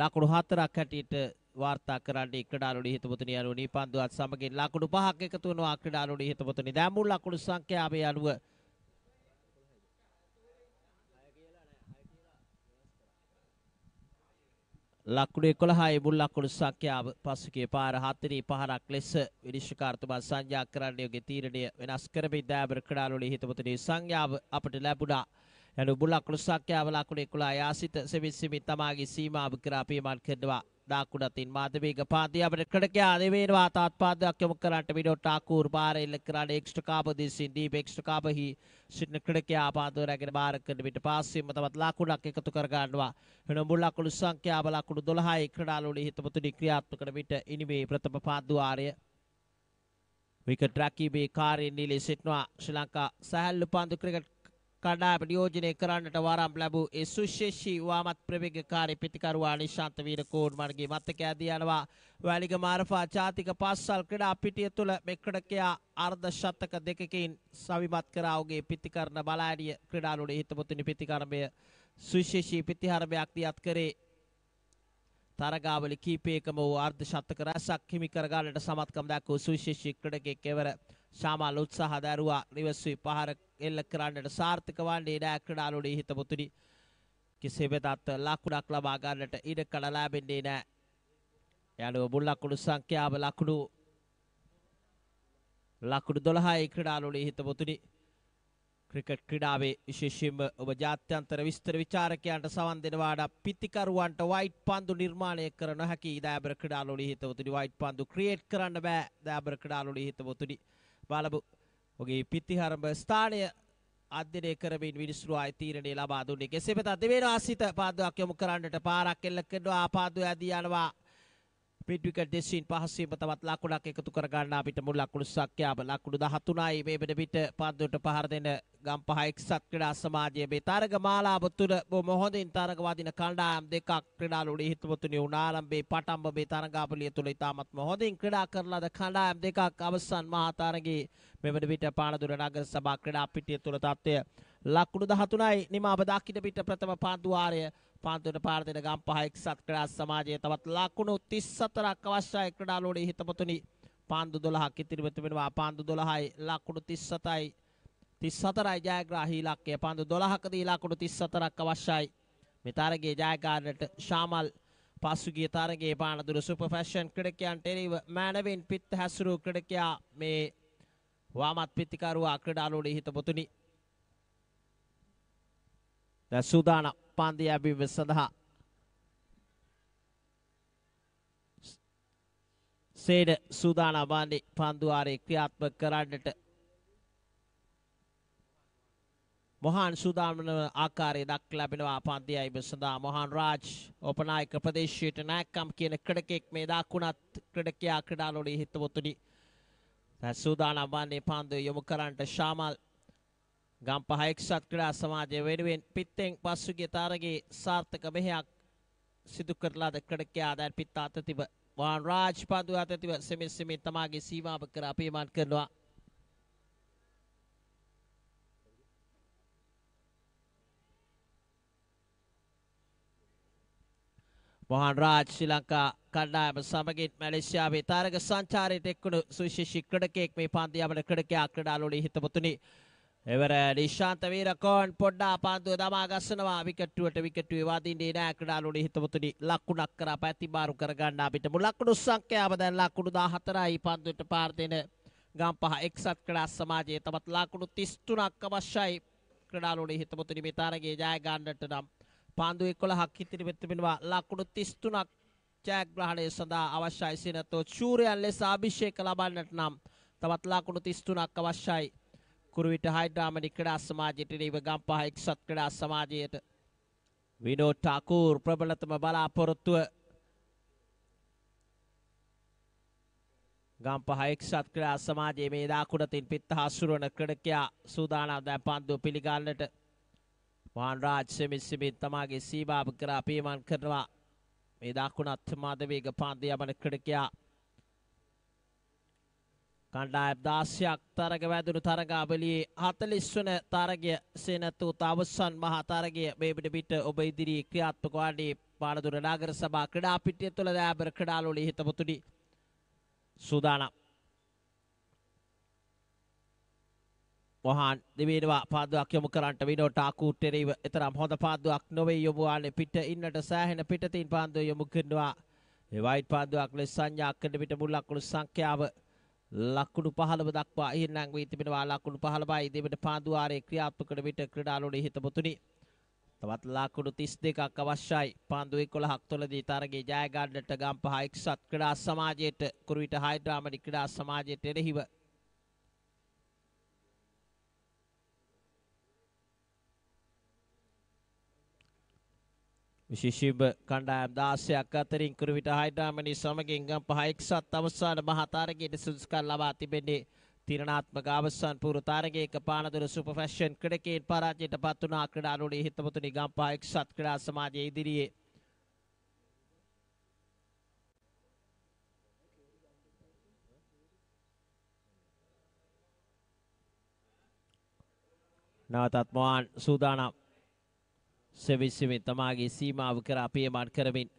ලකුණු හතරක් හැටියට වාර්තා කරන්නේ ක්‍රීඩාලුනි හිතපොතුනි අනුව නිපාන්දුවත් සමගින් ලකුණු පහක් එකතු වෙනවා ක්‍රීඩාලුනි හිතපොතුනි දැන් මුල් ලකුණු සංඛ්‍යාවේ අනුව ලක්කුඩු 11 ඉබුල් ලක්කුඩු සංඛ්‍යාව පසුගිය පාර 4 පහරක් ලෙස විනිශ්චයකාරතුමා සංඥා කරන්න යෝගේ තීරණය වෙනස් කරමින් දෑබර ක්‍රීඩාලෝලී හිතපතේ සංඥාව අපට ලැබුණා. යන ඉබුල් ලක්කුඩු සංඛ්‍යාව ලක්කුඩු 11 යාසිත සෙවිසිමි තමාගේ සීමාව කරා පීමන් කරනවා. ඩාක්කුඩතින් මාධවේග පාදී අපට කඩකයා දෙවේවා තාත්පාදයක් යොමු කරන්නට විඩෝට ආකූර් බාර එල්ල කරන්න එක්ස්ට්‍රා කාප දිසින් දීප එක්ස්ට්‍රා කාපහි සිටින කඩකයා පාදව රැගෙන බාර කරන විට පාස්සෙම තවත් ලකුණක් එකතු කර ගන්නවා වෙන මුල් ලකුණු සංඛ්‍යාව ලකුණු 12යි ක්‍රීඩාලෝලී හිතපතුනි ක්‍රියාත්මක කරන විට ඉනිමේ ප්‍රථම පාද්වාරය විකට් රැකීමේ කාර්යයෙන් නිලී සිටිනවා ශ්‍රී ලංකා සහැල්ලු පන්දු ක්‍රිකට් කණ්ඩායම නියෝජනය කරන්නට වාරම් ලැබූ ඒ සුශේෂී වාමත් ප්‍රවේගකාරී පිතිකරුවා නිශාන්ත වීරකෝන් මාර්ගයේ මතක ඇදී යනවා වැලිග මාරපා ජාතික පාසල් ක්‍රීඩා පිටිය තුළ මේ ක්‍රීඩකයා අර්ධ ශතක දෙකකින් සවිමත් කරා ඔහුගේ පිතිකරන බලඇඩිය ක්‍රීඩාලුවේ හිතපොතුනි පිතිකර්මය සුශේෂී පිතිහරමයක් දියත් කරේ තරගාවලි කීපයකම වූ අර්ධ ශතක රැසක් හිමි කරගන්නට සමත්කම් දක්වූ සුවිශේෂී ක්‍රීඩකයෙක් එවර ශාමල් උත්සාහ දැරුවා නිවසුයි පහර එල්ල කරන්නට සාර්ථකවන්නේ නෑ ක්‍රඩාලුනේ හිතමුතුනි. කෙසේ වෙතත් ලකුණක් ලබා ගන්නට ඉඩ කඩ ලැබෙන්නේ නෑ. යනුව මුල් ලකුණු සංඛ්‍යාව ලකුණු ලකුණු 12යි ක්‍රඩාලුනේ හිතමුතුනි. ක්‍රිකට් ක්‍රීඩාවේ විශේෂයෙන්ම ඔබ ජාත්‍යන්තර විස්තර ਵਿਚාරකයන්ට සවන් දෙනවා නම් පිතිකරුවන්ට වයිට් පන්දු නිර්මාණය කර නොහැකි දයාබර ක්‍රීඩාලෝලී හිතවතුනි වයිට් පන්දු ක්‍රියේට් කරන්න බෑ දයාබර ක්‍රීඩාලෝලී හිතවතුනි බලමු ඔහුගේ පිත්තිහරඹ ස්ථානය අධ්‍යයනය කරමින් විනිසුරු ආය තීරණය ලබා දුන්නේ. කෙසේ වෙතත් දෙවෙනි ආසිත පාදුවක් යොමු කරන්නට පාරක් එල්ල කරනවා ආපාදුව ඇදී යනවා. පිට්විකට දෙසින් පහසෙම තවත් ලකුණක් එකතු කර ගන්න අපිට මුල් ලකුණු සංඛ්‍යාව ලකුණු 13යි මේ වෙන විට පන්දුවට පහර දෙන ගම්පහ එක්සත් ක්‍රීඩා සමාජයේ මේ තරග මාලාව තුළ බොහොම හොඳින් තරග වදින කණ්ඩායම් දෙකක් ක්‍රීඩාලුඩි හිතවතුනි වුණ ආරම්භයේ පටන්ම මේ තරගාවලිය තුළ ඉතාමත්ම හොඳින් ක්‍රීඩා කරන ලද කණ්ඩායම් දෙකක් අවසන් මහා තරගයේ මෙවන විට පානදුර නගර සභා ක්‍රීඩා පිටිය තුළ තත්ත්වය ලකුණු 13යි නිමාව දක්ෂිණ පිට ප්‍රථම පාන්දුවාරය පන්තුවට පාර්තයට ගම්පහ එක්සත් ක්‍රඩා සමාජයේ තවත් ලකුණු 34ක් අවශ්‍යයි ක්‍රඩා ලෝඩේ හිතපතුනි පන්දු 12ක් ඉතිරිව තිබෙනවා පන්දු 12යි ලකුණු 37යි 34යි ජයග්‍රාහී ඉලක්කය පන්දු 12කදී ලකුණු 34ක් අවශ්‍යයි මේ තරගයේ ජයග්‍රහණයට ශාමල් පසුගිය තරගයේ පානදුර සුපර් ෆැෂන් ක්‍රීඩකයන්ට එරෙහිව මෑණවින් පිත් හැසුරු ක්‍රීඩකයා මේ වාමත් පිත්තිකරුවා ක්‍රීඩා ලෝඩේ හිතපතුනි දැන් සූදානම් පාන්දු යැබීම සඳහා සේඩ සූදානම් වන්නේ පන්දු ආරේ ක්‍රියාත්මක කරන්නට මොහාන් සූදානම් වන ආකාරය දක් ලැබෙනවා පන්දු යැබීම සඳහා මොහාන් රාජ් උපනායක ප්‍රදේශයට නැක්කම් කියන ක්‍රීඩකෙක් මේ දක්ුණත් ක්‍රීඩකයා ක්‍රීඩාලෝලී හිතවතුනි සූදානම් වන්නේ පන්දු යොමු කරන්නට ශාමල් ගම්පහ එක්සත් ක්‍රීඩා සමාජය වෙනුවෙන් පිත්තෙන් පසුගිය තරගයේ සාර්ථක මෙහෙයක් සිදු කරලාද ක්‍රීඩකයා දැන් පිත්ත අත තිබ වාන් රාජ් පන්දු අත තිබ සෙමින් සෙමින් තමාගේ සීමාව කර අපේමාන් කරනවා මොහන් රාජ් ශ්‍රී ලංකා කණ්ඩායම සමගින් මැලේසියාවේ තරග සංචාරයට එක්වුණු සුවිශේෂී ක්‍රීඩකයෙක් මේ පන්දු යමන ක්‍රීඩකයා ක්‍රීඩාලෝලී හිතමුතුනි එවර නිශාන්ත වීරකෝන් පොඩ්ඩා පන්දුව දමා ගස්සනවා විකට්ටුවට විකට්ටුවේ වාදින්නේ නෑ ක්‍රීඩාලුනි හිතමුතුනි ලකුණක් කරා පැති මාරු කරගන්න අපිට මුලකුණු සංඛ්‍යාව දැන් ලකුණු 14යි පන්දුවට පාර දෙන ගම්පහ එක්සත් ක්‍රීඩා සමාජයේ තවත් ලකුණු 33ක් අවශ්‍යයි ක්‍රීඩාලුනි හිතමුතුනි මේ තරගයේ ජය ගන්නට නම් පන්දු 11ක් ඉදිරිපත් වෙනවා ලකුණු 33ක් ජයග්‍රහණය සඳහා අවශ්‍යයි සිනතෝ චූරයන් ලෙස අභිෂේක ලබන්නට නම් තවත් ලකුණු 33ක් අවශ්‍යයි කුරුවිට හයිඩ්‍රාමණි ක්‍රීඩා සමාජයට ඉවගම්පහ එක්සත් ක්‍රීඩා සමාජයට විනෝඩ් ටාකූර් ප්‍රබලතම බලාපොරොත්තුව ගම්පහ එක්සත් ක්‍රීඩා සමාජයේ මේ දාකුඩතින් පිත්ත හසුරවන ක්‍රීඩකයා සූදානම් දැන් පන්දුව පිළිගන්නට මහාන් රාජ් සෙමිස්සිමි තමාගේ සීමාව කරා පීමන් කරනවා මේ දාකුණත් මාධවේග පන්දු යමන ක්‍රීඩකයා කණ්ඩායම් 16ක් තරග වැදුණු තරගාවලියේ 40 වන තරගය සෙනතු තවසන් මහා තරගය මේ පිට පිට ඔබ ඉදිරියේ ක්‍රියාත්මක වන්නේ පානදුර නගර සභා ක්‍රීඩා පිටිය තුළ දෑබර ක්‍රීඩාලෝලේ හිතපොතුඩි සූදානම් මොහන් දිවේනවා පාදුවක් යොමු කරන්නට විනෝට ආකූට්ටෙරීව එතරම් හොඳ පාදුවක් නොවේ යොමු වන්නේ පිට ඉන්නට සෑහෙන පිටතින් පාන්දුව යොමු කරනවා ඒ වයිට් පාදුවක් ලෙස සංඥා කරන පිට මුල් ලකුණු සංඛ්‍යාව 1 ලකුණු 15 දක්වා ඉහළ නැංගී තිබෙනවා ලකුණු 15යි දෙවට පාදුආරේ ක්‍රියාත්මක කරන විට ක්‍රීඩාලුණේ හිතපොතුනි තවත් ලකුණු 32ක් අවශ්‍යයි පාන්දු 11ක් තුළදී තරගයේ ජය ගන්නට ගම්පහ එක්සත් ක්‍රීඩා සමාජයට කුරුවිට හයිඩ්‍රාමඩි ක්‍රීඩා සමාජයට එරෙහිව ශිෂිබ කණ්ඩායම් 16ක් අතරින් කුරුවිට හයිඩ්‍රාමනි සමගින් ගම් පහ එක්සත් අවසාන මහා තාරකයට සුදුසුකම් ලබා තිබෙන්නේ තිරණාත්මක අවසන් පූර්ව තාරකයක පානදුර සුපර් ෆැෂන් ක්‍රීඩකයෙන් පරාජයට පත් වුණා ක්‍රීඩානුලී හිතමුතුනි ගම් පහ එක්සත් ක්‍රීඩා සමාජයේ ඉදිරියේ නැවතත් මොහන් සූදානම් සෙවිසිමින් තමාගේ සීමාව කර අපියමන් කරමින්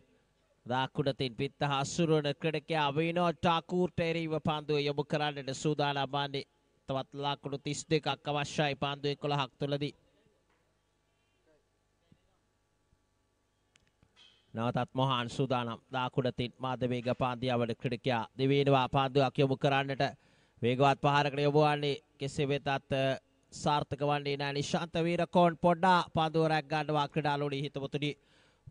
දාකුඩතින් පිත්ත හසුරුවන ක්‍රඩකයා වීනෝ ටාකූර්ට එරීව පන්දුව යොමු කරන්නට සූදානම් වන්නේ තවත් ලාකුණු 32ක් අවශ්‍යයි පන්දු 11ක් තුලදී. නවතත් මොහාන් සූදානම් දාකුඩතින් මාධවේග පාන්දියාවට ක්‍රඩකයා දෙවේනවා පාන්දුවක් යොමු කරන්නට වේගවත් පහරකට යොමු වන්නේ කෙසේ වෙතත් සාර්ථක වන්නේ නැහැ නිශාන්ත වීරකෝන් පොඩ්ඩා පඳුරක් ගන්නවා ක්‍රීඩාලුණි හිතවතුනි.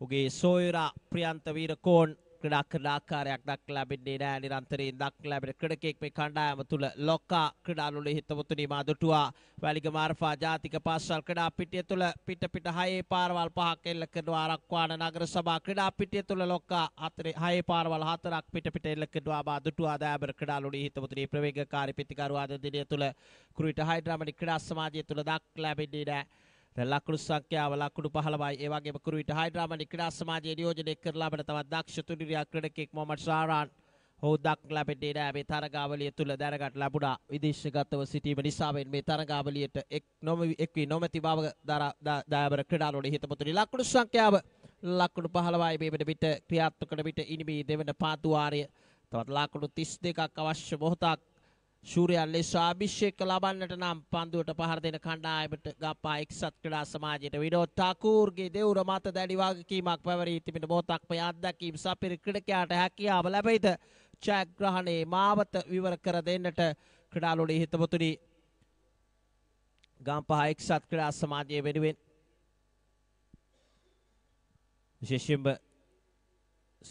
උගේ සොයුරා ප්‍රියන්ත වීරකෝන් ක්‍රඩා කරන ආකාරයක් දක්ලා ලැබෙන්නේ නෑ නිරන්තරයෙන් දක්ලා ලැබෙන ක්‍රඩකෙක් මේ කණ්ඩායම තුල ලොක්කා ක්‍රඩාලුලේ හිතමුතුනි මාදුටුවා වැලිග මාර්ෆා ජාතික පාසල් ක්‍රඩා පිටිය තුල පිට පිට හයේ පාරවල් පහක් එල්ල කරනවා ආරක්වාන නගර සභා ක්‍රඩා පිටිය තුල ලොක්කා හතරේ හයේ පාරවල් හතරක් පිට පිට එල්ල කරනවා මාදුටුවා දෑබර ක්‍රඩාලුලේ හිතමුතුනි ප්‍රවේගකාරී පිටිකරුවාද දිනය තුල කුරුවිට හයිඩ්‍රාමනි ක්‍රඩා සමාජය තුල දක්ලා ලැබෙන්නේ නෑ දැන් ලකුණු සංඛ්‍යාව ලකුණු 15යි. ඒ වගේම කුරුවිට හයිඩ්‍රාමනි ක්‍රීඩා සමාජය නියෝජනය කර ලබන තවත් දක්ෂ තුනිරියා ක්‍රීඩකෙක් මොහමඩ් සාරාන් ඔහු දක් ලැබෙන්නේ නැහැ මේ තරගාවලිය තුල දැනගත් ලැබුණා. විදේශගතව සිටීම නිසාවෙන් මේ තරගාවලියට එක් නොම එක් වී නොමැති බව දායබර ක්‍රීඩාලෝලේ හිතපතුනි ලකුණු සංඛ්‍යාව ලකුණු 15යි මේ පිට ක්‍රියාත්මක කරන පිට ඉනිමේ දෙවන පාතුවාරය තවත් ලකුණු 32ක් අවශ්‍ය මොහොතක් ශූරයන් ලෙස අභිෂේක ලබන්නට නම් පන්දුවට පහර දෙන කණ්ඩායමට ගප්පා එක්සත් ක්‍රීඩා සමාජයට විනෝද් ටාකූර්ගේ දෙවුර මත දැඩි වගකීමක් පැවරී තිබෙන මොහොතක් මේ අත්දැකීම් සපිරි ක්‍රීඩකයාට හැකියාව ලැබෙයිද ජයග්‍රහණේ මාවත විවර කර දෙන්නට ක්‍රීඩාලුලේ හිතවතුනි ගම්පහ එක්සත් ක්‍රීඩා සමාජය වෙනුවෙන් විශේෂයෙන්ම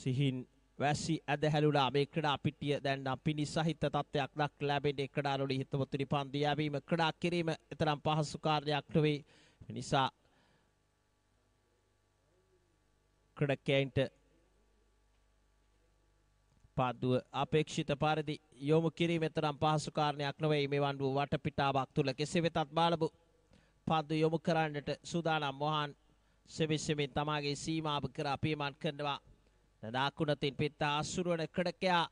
සිහින් වැසි ඇදහැලුලා මේ ක්‍රඩා පිටිය දැන් නම් පිනිසහිත තත්ත්වයක් දක් ලැබෙන්නේ ක්‍රඩාවලුලි හිතවතුනි පන්දු යැවීම ක්‍රඩා කිරීම එතරම් පහසු කාර්යයක් නෙවෙයි නිසා ක්‍රඩකයන්ට පාදුව අපේක්ෂිත පරිදි යොමු කිරීම එතරම් පහසු කාරණයක් නෙවෙයි මේ වන්ඩුව වටපිටාවක් තුල කෙසේ වෙතත් බාලබු පාදු යොමු කරන්නට සූදානම් මොහන් සෙවිසෙමින් තමාගේ සීමාව කර අපේමන් කරනවා නාකුණතින් පිත්ත අසුරුවන ක්‍රඩකයා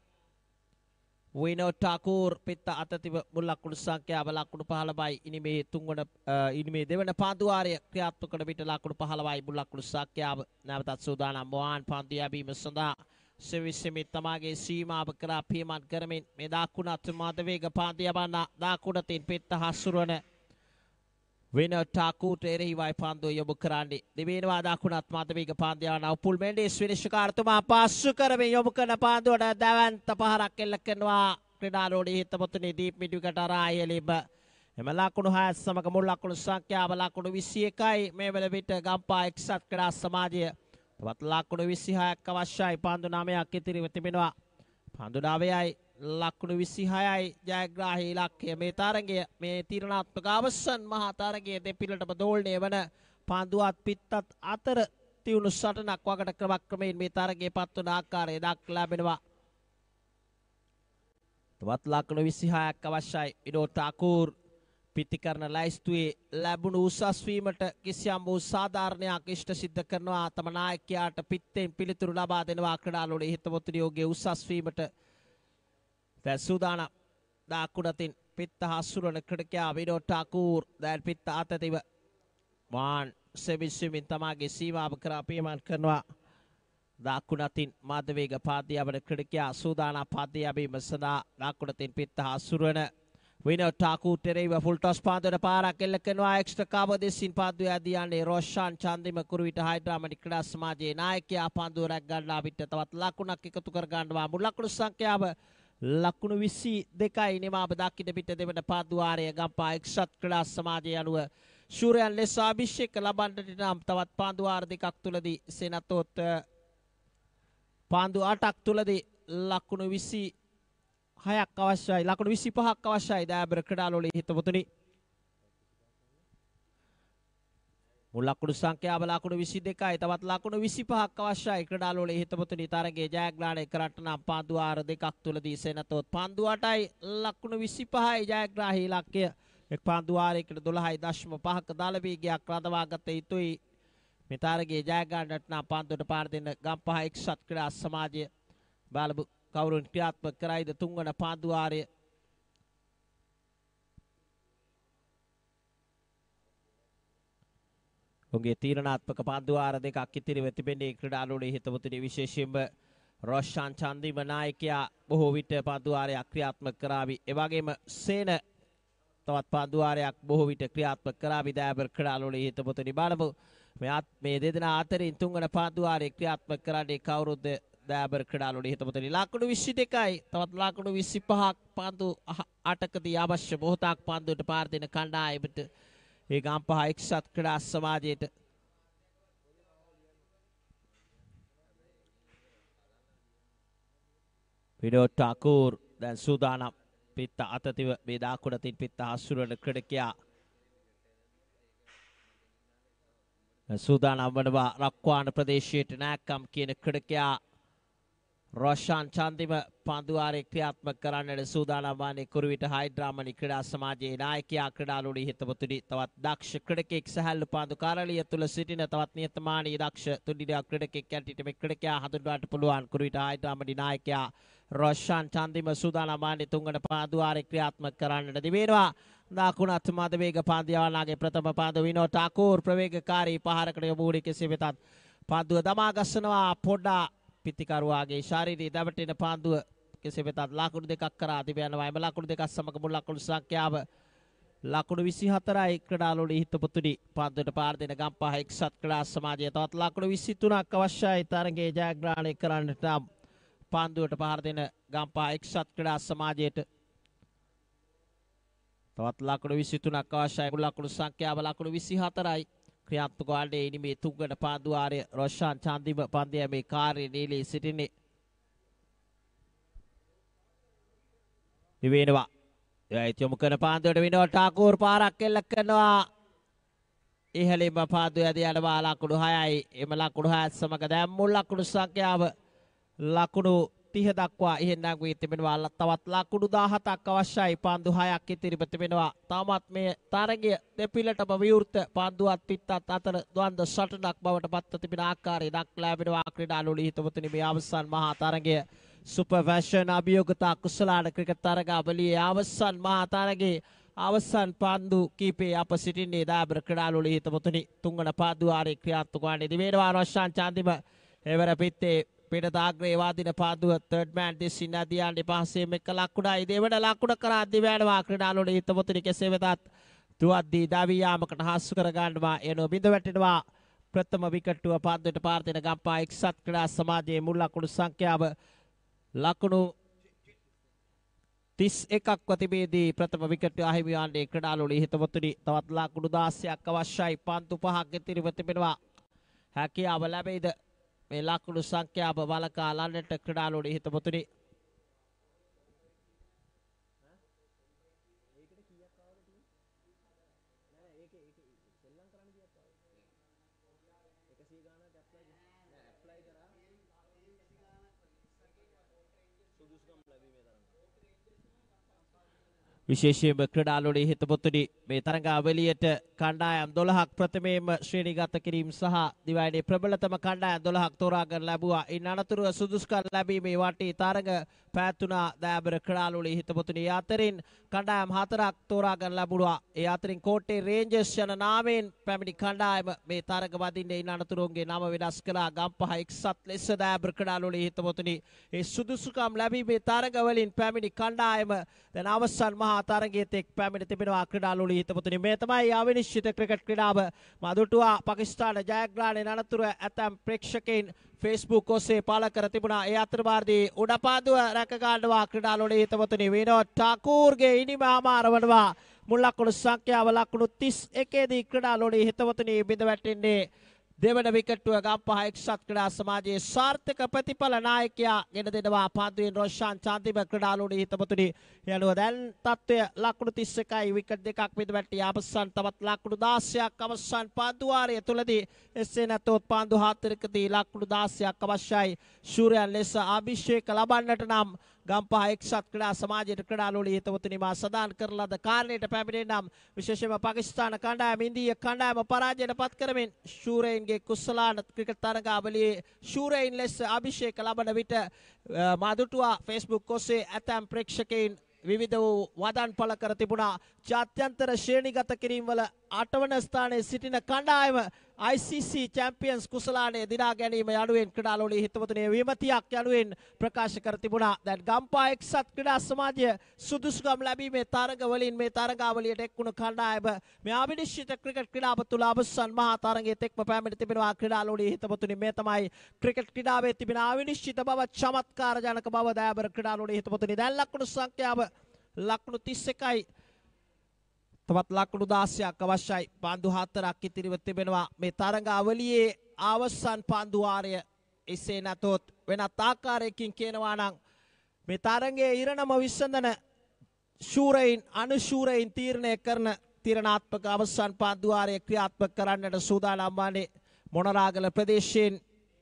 විනෝ ටාකූර් පිත්ත අතතිව මුල්ලක්කුණු සංඛ්‍යාව ලක්කුණු 15යි ඉනිමේ තුන්වන ඉනිමේ දෙවන පාදුවාරය ක්‍රියාත්මක කරන විට ලක්කුණු 15යි මුල්ලක්කුණු සංඛ්‍යාව නැවතත් සූදානම් මොහාන් පන්ති යැබීම සඳහා සෙවිසෙමි තමාගේ සීමාව කරා පියමන් කරමින් මේ දාකුණත් මාධවේග පාන්ති යබන්න දාකුණතින් පිත්ත හසුරවන වෙන ටාකූට එරෙහිවයි පන්දුව යොමු කරන්නේ. දෙවෙනිවා දකුණත් මතවේග පන්දයාන උපුල් මෙන්ඩිස් විනිශ්චකාරතුමා පස්සු කරමින් යොමු කරන පන්දුවට දැවන්ත පහරක් එල්ල කරනවා. ක්‍රීඩා රෝඩී හිතපොතුනේ දීප් මිඩුකට අරා ඉහළින්ම එම ලකුණු 6 සමග මුල් ලකුණු සංඛ්‍යාව ලකුණු 21යි. මේ වෙල විට ගම්පා එක්සත් ක්‍රීඩා සමාජය තවත් ලකුණු 26ක් අවශ්‍යයි. පන්දු 9ක් ඉතිරිව තිබෙනවා. පන්දු 9යි ලක්කුණු 26යි ජයග්‍රාහී ඉලක්කය මේ තරගය මේ තීරණාත්මක අවසන් මහා තරගයේ දෙපිළටම දෝලණය වන පඳුවත් පිත්තත් අතර තියුණු සටනක් වකට ක්‍රමක්‍රමයෙන් මේ තරගයේ පත්වන ආකාරය දක් ලැබෙනවා තවත් ලක්කුණු 26ක් අවශ්‍යයි විනෝද ටාකූර් පිතිකරන ලයිස්තුවේ ලැබුණු උසස් වීමට කිසියම් වූ සාධාරණයක් ඉෂ්ට සිද්ධ කරනවා තම නායකයාට පිත්තෙන් පිළිතුරු ලබා දෙනවා ක්‍රීඩාලෝලේ හිතවතුනියෝගේ උසස් වීමට දැන් සූදානම් දාකුඩතින් පිත්ත හස්සුරන ක්‍රීඩකයා විනෝඩ් ටාකූර් දැන් පිත්ත අතතිව මාන් සෙවිසෙමින් තමාගේ සීමාව කරා පියමන් කරනවා දාකුණතින් මාධවේග පාදියාවන ක්‍රීඩකයා සූදානම් පාදියාවීම සඳහා දාකුණතින් පිත්ත හස්සුරන විනෝඩ් ටාකූර් ටෙරේව ෆුල් ටොස් පාදවන පාරක් එල්ල කරනවා එක්ස්ට්‍රා කාව දෙසින් පාදුව යදියන්නේ රොෂාන් චන්දිම කුරුවිට හයිඩ්‍රාමනි ක්‍රීඩා සමාජයේ නායකයා පන්දුව රැක් ගන්නා විට තවත් ලකුණක් එකතු කර ගන්නවා මුල් ලකුණු සංඛ්‍යාව 1 ලකුණු 22යි නිමාප දක්කිට පිට දෙවන පාද්වාරය ගම්පා එක්සත් ක්‍රීඩා සමාජය අනුව ශූරයන් ලෙස අභිෂේක ලබන්නට නම් තවත් පාද්වාර දෙකක් තුලදී සෙනතෝත් පාන්දු 8ක් තුලදී ලකුණු 26ක් අවශ්‍යයි ලකුණු 25ක් අවශ්‍යයි දයාබර ක්‍රීඩාලෝලී හිතවතුනි මුල් ලකුණු සංඛ්‍යාව ලකුණු 22යි තවත් ලකුණු 25ක් අවශ්‍යයි ක්‍රීඩාලෝලේ හිතමුතුනි තරගයේ ජයග්‍රහණය කරට නම් පන්දු 4 දෙකක් තුලදී සෙනතොත් පන්දු 8යි ලකුණු 25යි ජයග්‍රාහී ඉලක්කය එක් පන්දු 4කට 12.5ක දලවීගයක් රඳවාගත යුතුයි මේ තරගයේ ජයග්‍රහණයට නම් පන්දුවට පාර දෙන ගම්පහ එක්සත් ක්‍රීඩා සමාජය බාලබු කවුරුන් ක්‍රියාත්මක කරයිද තුන්වන පන්දු 4 ඔහුගේ තීරණාත්මක පන්දුවාර දෙකක් ඉතිරි වෙති පෙනී ක්‍රීඩාලුණේ හිතවතුනි විශේෂයෙන්ම රොෂාන් චන්දිම නායකයා බොහෝ විට පන්දුවාරය ක්‍රියාත්මක කරાવી එවැගේම සේන තවත් පන්දුවාරයක් බොහෝ විට ක්‍රියාත්මක කරાવી දෑබර් ක්‍රීඩාලුණේ හිතවතුනි බලමු මෙයාත් මේ දෙදෙනා අතරින් තුන්වන පන්දුවාරය ක්‍රියාත්මක කරන්නේ කවුරුද දෑබර් ක්‍රීඩාලුණේ හිතවතුනි ලකුණු 22යි තවත් ලකුණු 25ක් පන්දු 8කදී අවශ්‍ය මොහොතක් පන්දුවට පාර දෙන කණ්ඩායමට ඒ ගම්පහ එක්සත් ක්‍රීඩා සමාජයට විඩෝ ටාකූර් දැන් සූදානම් පිත්ත අතතිව මේ දාකුඩ තින් පිත්ත හස්සුරන ක්‍රීඩකයා සූදානම් වනවා රක්වාන ප්‍රදේශයට නෑකම් කියන ක්‍රීඩකයා රොෂාන් චන්දිම පන්දුආරේ ක්‍රියාත්මක කරන්නට සූදානම් වන්නේ කුරුවිට හයිඩ්‍රාමණි ක්‍රීඩා සමාජයේ නායකයා ක්‍රීඩාලුණි හිතවතුනි තවත් දක්ෂ ක්‍රීඩකෙක් සහැල්ලු පන්දු කාර්යාලය තුල සිටින තවත් නියතමානී දක්ෂ තුඩිඩා ක්‍රීඩකෙක් යටිට මේ ක්‍රීඩකයා හඳුන්වන්නට පුළුවන් කුරුවිට හයිඩ්‍රාමණි නායකයා රොෂාන් චන්දිම සූදානම් වන්නේ තුන්වන පන්දුආරේ ක්‍රියාත්මක කරන්නට දිවෙනවා දකුණත් මද වේග පන්දියාලාගේ ප්‍රථම පන්දු විනෝ ටාකූර් ප්‍රවේගකාරී පහරකට යොමු වුණේ කෙසේ වෙතත් පන්දුව දමා ගස්සනවා පොඩ්ඩා පිත්තිකරුවාගේ ශාරීරිය දැවටෙන පාන්දුව කෙසේ වෙතත් ලකුණු දෙකක් කරා තිබෙනවා. එම ලකුණු දෙකක් සමග මුල් ලකුණු සංඛ්‍යාව ලකුණු 24යි ක්‍රඩාලෝලි හිතපතුඩි පන්දුවට පාර දෙන ගම්පහ එක්සත් ක්‍රඩා සමාජය තවත් ලකුණු 23ක් අවශ්‍යයි තරගයේ ජයග්‍රහණය කරන්නට නම් පන්දුවට පාර දෙන ගම්පහ එක්සත් ක්‍රඩා සමාජයට තවත් ලකුණු 23ක් අවශ්‍යයි මුල් ලකුණු සංඛ්‍යාව ලකුණු 24යි ක්‍රියාත්මක වන්නේ ඉනිමේ තුංගන පාදුආරය රොෂාන් චන්දිම පන්දිය මේ කාර්ය නීලී සිටින්නේ දිවෙනවා ඒත් යොමු කරන පාන්දුවට විනෝල් ටාකූර් පාරක් එල්ල කරනවා ඉහළින්ම පාදුව යද යනවා ලකුණු 6යි එම ලකුණු 6 සමග දැම්මු ලකුණු සංඛ්‍යාව ලකුණු 30 දක්වා ඉහෙන්නම් වී තිබෙනවා. තවත් ලකුණු 17ක් අවශ්‍යයි. පන්දු 6ක් ඉතිරිව තිබෙනවා. තාමත් මේ තරගය දෙපිලටම විවෘත පන්දුවත් පිටත් අතර ද්වන්ද සටනක් බවට පත්ව තිබෙන ආකාරය දක්ලා ලැබෙනවා. ක්‍රීඩාලුලි හිතවතුනි මේ අවසන් මහා තරගය සුපර් ෆැෂන් අභියෝගතා කුසලාන ක්‍රිකට් තරගාවලියේ අවසන් මහා තරගයේ අවසන් පන්දු කීපේ අප සිටින්නේ දාබර ක්‍රීඩාලුලි හිතවතුනි තුන්වන පාදුවාරේ ක්‍රියාත්මක වන්නේ දිවේනවා රොෂාන් චාන්දිම එවර පිත්තේ පිටතාග්‍රේ වාදින පාදුව තර්ඩ් මෑන් දිස් සිනාදියාන් දෙපහසේ මෙක ලක්කුඩයි දෙවන ලක්කුඩ කර අධිවැඩවා ක්‍රීඩාලුවල හිත පොතුනි කෙසේ වෙතත් තුවද්දී දවී යාමකට හසු කර ගන්නවා එනෝ බිඳ වැටෙනවා ප්‍රථම විකට්ටුව පන්දුවට පාර දෙන ගම්පා එක්සත් ක්‍රීඩා සමාජයේ මුල් ලකුණු සංඛ්‍යාව ලකුණු 31ක්ව තිබේදී ප්‍රථම විකට්ටුව අහිමි වන්නේ ක්‍රීඩාලුවල හිතවතුනි තවත් ලකුණු 16ක් අවශ්‍යයි පන්තු පහක් ඉතිරිව තිබෙනවා හැකියාව ලැබෙයිද මේ ලකුණු සංඛ්‍යාව වලකා ලන්නට ක්‍රීඩාලෝඩි හිතපොතුනි විශේෂයෙන්ම ක්‍රඩාලොඩේ හිතපොතුනි මේ තරඟාවලියට කණ්ඩායම් 12ක් ප්‍රථමයෙන්ම ශ්‍රේණිගත කිරීම සහ දිවයිනේ ප්‍රබලතම කණ්ඩායම් 12ක් තෝරාගෙන ලැබුවා. ඉන් අනතුරුව සුදුසුකම් ලැබීමේ වටේ තරඟ පැවැත්වුණා දෑබර කඩාලුලේ හිතපොතුනි අතරින් කණ්ඩායම් හතරක් තෝරා ගන්න ලැබුණා. ඒ අතරින් කෝට්ටේ රේන්ජර්ස් යන නාමයෙන් පැමිණි කණ්ඩායම මේ තරග වදින්නේ ඉන් අනතුරුන්ගේ නම වෙනස් කළා. ගම්පහ එක්සත් ලෙස දෑබර කඩාලුලේ හිතපොතුනි ඒ සුදුසුකම් ලැබීමේ තරග වලින් පැමිණි කණ්ඩායම දැන් අවසන් මහා තරගයට එක් පැමිණ තිබෙනවා ක්‍රීඩාලුලේ හිතපොතුනි. මේ තමයි අවිනිශ්චිත ක්‍රිකට් ක්‍රීඩාව. මදුටුවා පාකිස්තාන ජයග්‍රහණය අනතුරු ඇතම් ප්‍රේක්ෂකයින් ෆෙස්බුක් ඔස්සේ පාල කර තිබුණා. ඒ අතරවාරදී උඩපාදුව රැක ගන්නවා ක්‍රීඩාලෝලේ හිතවතුනි විනෝඩ් ටාකූර්ගේ ඉනිමාම ආරවනවා. මුල් ලකුණු සංඛ්‍යාව ලකුණු 31 දී ක්‍රීඩාලෝලේ හිතවතුනි බිඳ වැටෙන්නේ දෙවන විකට්ටුව ගම්පහ එක්සත් ක්‍රීඩා සමාජයේ සාර්ථක ප්‍රතිඵල නායකයා ගෙන දෙනවා පන්දුවෙන් රොෂාන් චාන්තිම ක්‍රීඩාලුණි හිතපතුනි යනුව දැන් තත්ත්වය ලකුණු 31යි විකට් දෙකක් මිදවැටි අවසන් තවත් ලකුණු 16ක් අවසන් පන්දු වාරය තුලදී එසේ නැතොත් පන්දු හතරකදී ලකුණු 16ක් අවශ්‍යයි ශූරයන් ලෙස අභිෂේක ලබන්නට නම් ගම්පහ එක්සත් ක්‍රඩා සමාජයට ක්‍රඩාලෝලී හිතවතුනිමා සදාන් කරලද කාරණයට පැමිණෙන්නම් විශේෂම පකිස්ථාන කණ්ඩායම ඉන්දීය කණ්ඩායම පරාජයට පත් කරමින් ශූරයන්ගේ කුස්සලාන ක්‍රිකට් තරගාවලියේ ශූරයන් ලෙස අභිෂේක ලබන විට මාදුටුවා ෆේස්බුක් ඔස්සේ ඇතැම් ප්‍රේක්ෂකයින් විවිධ වූ වදන් පළ කර තිබුණා ජාත්‍යන්තර ශ්‍රේණිගත කිරීම්වල අටවන ස්ථානයේ සිටින කණ්ඩායම ICC Champions කුසලානය දිනා ගැනීම යනුවෙන් ක්‍රඩාලෝලී හිතවතුනේ වීමතියක් යනුවෙන් ප්‍රකාශ කර තිබුණා. දැන් ගම්පා එක්සත් ක්‍රඩා සමාජය සුදුසුකම් ලැබීමේ තරගවලින් මේ තරගාවලියට එක්වුණු කණ්ඩායම මේ ආවිනිශ්චිත ක්‍රිකට් ක්‍රීඩාව තුළ අවසන් මහා තරගයේත් එක්ම පැමිණ තිබෙනවා ක්‍රඩාලෝලී හිතවතුනේ මේ තමයි ක්‍රිකට් ක්‍රීඩාවේ තිබෙන ආවිනිශ්චිත බව චමත්කාරජනක බව දෑබර ක්‍රඩාලෝලී හිතවතුනේ දැන් ලකුණු සංඛ්‍යාව ලකුණු 31යි තවත් ලකුණු 16ක් අවශ්‍යයි. පන්දු 4ක් ඉතිරිව තිබෙනවා. මේ තරඟාවලියේ අවසන් පන්දු වාරය එසේ නැතොත් වෙනත් ආකාරයකින් කියනවා නම් මේ තරඟයේ ඉරණම විසඳන ශූරයින් අනුශූරයින් තීරණය කරන තීරණාත්මක අවසන් පන්දු වාරය ක්‍රියාත්මක කරන්නට සූදානම් වන්නේ මොනරාගල ප්‍රදේශයෙන්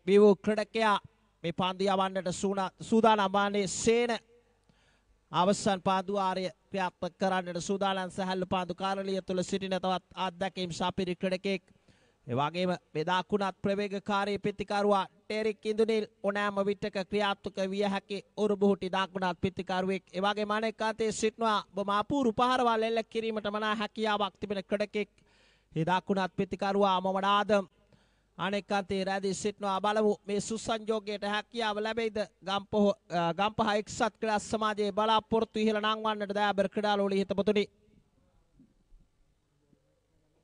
විවු ක්‍රීඩකයා මේ පන්දු යවන්නට සූදානම් වන්නේ සේන අවසන් පාදු ආර්ය ක්‍රියාත්මක කරන්නට සූදානම් සැහැල්ලු පාදු කාර්යාලය තුල සිටින තවත් අත්දැකීම් සපිරි ක්‍රීඩකෙක් ඒ වගේම බෙදාකුණත් ප්‍රවේගකාරී පිතිකරුවා ටෙරික් ඉඳුනිල් ඕනෑම විටක ක්‍රියාත්මක විය හැකි උරුබුහුටි දාකුණත් පිතිකරුවෙක් ඒ වගේම අනෙක් අතේ සිටනවා බොහොම අපූර්ව පහරවල් එල්ල කිරීමට මනා හැකියාවක් තිබෙන ක්‍රීඩකෙක් ඒ දාකුණත් පිතිකරුවා මොමඩ ආදම් අනෙක්කාන්තේ රැඳී සිටනවා බලමු මේ සුසංයෝගයට හැකියාව ලැබෙයිද ගම්පහ ගම්පහ එක්සත් ක්‍රීඩා සමාජයේ බලාපොරොත්තු ඉහළ නංවන්නට දයාබර ක්‍රීඩාලෝලි හිතපතුනි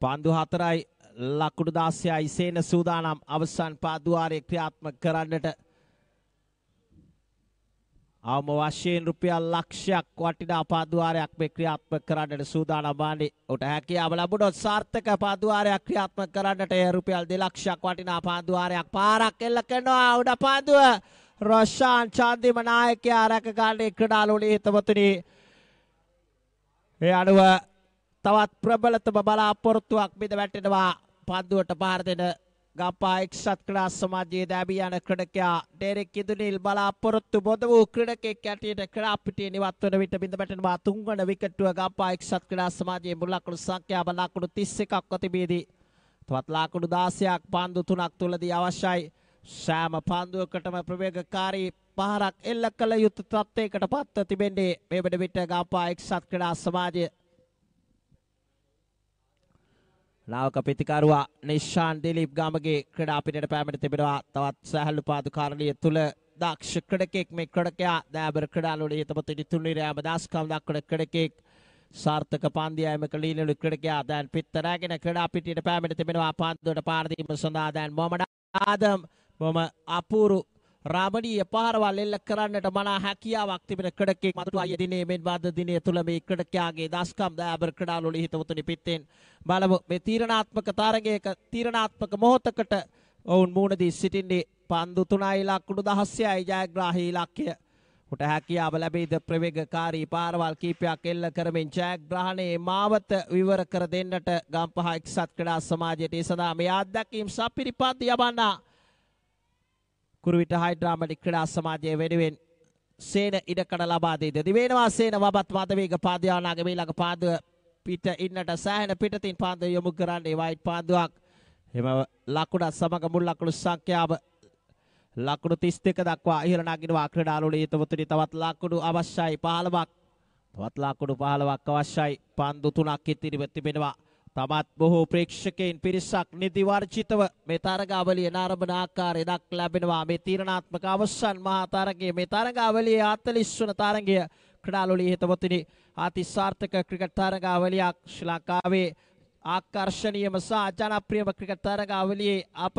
පන්දු 4යි ලකුණු 16යි සේන සූදානම් අවසන් පාදුවාරයේ ක්‍රියාත්මක කරන්නට අවම වශයෙන් රුපියල් ලක්ෂයක් වටිනා පාදුවාරයක් මේ ක්‍රියාත්මක කරන්නට සූදානම් වන්නේ. උට හැකියාව ලැබුණොත් සාර්ථක පාදුවාරයක් ක්‍රියාත්මක කරන්නට ඒ රුපියල් 2 ලක්ෂයක් වටිනා පාදුවාරයක් පාරක් එල්ල කරනවා උඩ පාදුව රොෂාන් චාන්දිම නායකයා රැකගන්නේ ක්‍රීඩාලෝලී හිතවතුනි. ඒ අනුව තවත් ප්‍රබලතම බලාපොරොත්තුවක් මිද වැටෙනවා පන්දුවට පාර දෙන ගම්පා එක්සත් ක්‍රීඩා සමාජයේ දැබී යන ක්‍රීඩකයා ඩෙරෙක් ඉදුනිල් බලාපොරොත්තු බොඳ වූ ක්‍රීඩකෙක් ඇටියට ක්‍රීඩා පිටියේ නිවත් වන විට බිඳ වැටෙනවා තුන්වන විකට්ටුව ගම්පා එක්සත් ක්‍රීඩා සමාජයේ මුල් ලකුණු සංඛ්‍යාව ලකුණු 31ක් වතිබීදී තවත් ලකුණු 16ක් පන්දු තුනක් තුලදී අවශ්‍යයි සෑම පන්දුවකටම ප්‍රවේගකාරී පහරක් එල්ල කළ යුතු තත්ත්වයකට පත්ව තිබෙන්නේ මේ වන විට ගම්පා එක්සත් ක්‍රීඩා සමාජයේ ලාවක ප්‍රතිකාරුවා නිශාන් දිලීප් ගාමගේ ක්‍රීඩා පිටට පෑමට තිබෙනවා තවත් සහල්ු පාදු කාර්ලිය තුල දක්ෂ ක්‍රීඩකෙක් මේ ක්‍රීඩකයා දෑබර ක්‍රීඩාලුවේ තම තිතුල් නිරයම දාස්කම් දක්වන ක්‍රීඩකෙක් සාර්ථක පන්දියම කලීලු ක්‍රීඩකයා දැන් පිටතරගෙන ක්‍රීඩා පිටියට පෑමට තිබෙනවා පන්දුවට පාර දීම සඳහා දැන් මොහමඩ් ආදම් බොම අපූරු රාමණී පාරවල් එල්ල කරන්නට මනා හැකියාවක් තිබෙන කඩකෙක් මතුටු අය දිනේ මෙන් වාද දිනේ තුල මේ කඩකයාගේ දස්කම් දෑබර් කඩාලු වල හිතවතුනි පිටෙන් බලමු මේ තීරණාත්මක තරගයක තීරණාත්මක මොහොතකට ඔවුන් මුහුණ දී සිටින්නේ පන්දු 3යි ලකුණු 16යි ජයග්‍රාහී ඉලක්කය උට හැකියාව ලැබෙයිද ප්‍රවේගකාරී පාරවල් කීපයක් එල්ල කරමින් ජයග්‍රහණයේ මාවත විවර කර දෙන්නට ගම්පහ එක්සත් ක්‍රීඩා සමාජයට ඒ සඳහා මේ අත්දැකීම් සපිරිපත් යවන්නා කුරුවිට හයිඩ්‍රාමැටික් ක්‍රීඩා සමාජය වෙනුවෙන් සේන ඉඩකඩ ලබා දී දෙති වෙනවා සේන වබත් මදවේග පාදයානාගේ මේ ළඟ පාදුව පිට ඉන්නට සෑහෙන පිටතින් පාදුව යොමු කරන්නේ වයිට් පාදුවක් එම ලකුණ සමග මුල් ලකුණු සංඛ්‍යාව ලකුණු 32 දක්වා ඉහළ නගිනවා ක්‍රීඩාලුලේ ඊතමුතුනි තවත් ලකුණු අවශ්‍යයි 15ක් තවත් ලකුණු 15ක් අවශ්‍යයි පන්දු තුනක් ඉතිරිව තිබෙනවා තමත් බොහෝ ප්‍රේක්ෂකයන් පිරිසක් නිදිවර්ජිතව මේ තරගාවලිය නරඹන ආකාරය දක් ලැබෙනවා මේ තීරණාත්මක අවසන් මහා තරගයේ මේ තරගාවලියේ 40 වන තරගය ක්‍රීඩාලෝලී හිතවතුනි ආතිසාර්ථක ක්‍රිකට් තරගාවලියක් ශ්‍රී ලංකාවේ ආකර්ශනීයම සහ ජනප්‍රියම ක්‍රිකට් තරගාවලියේ අප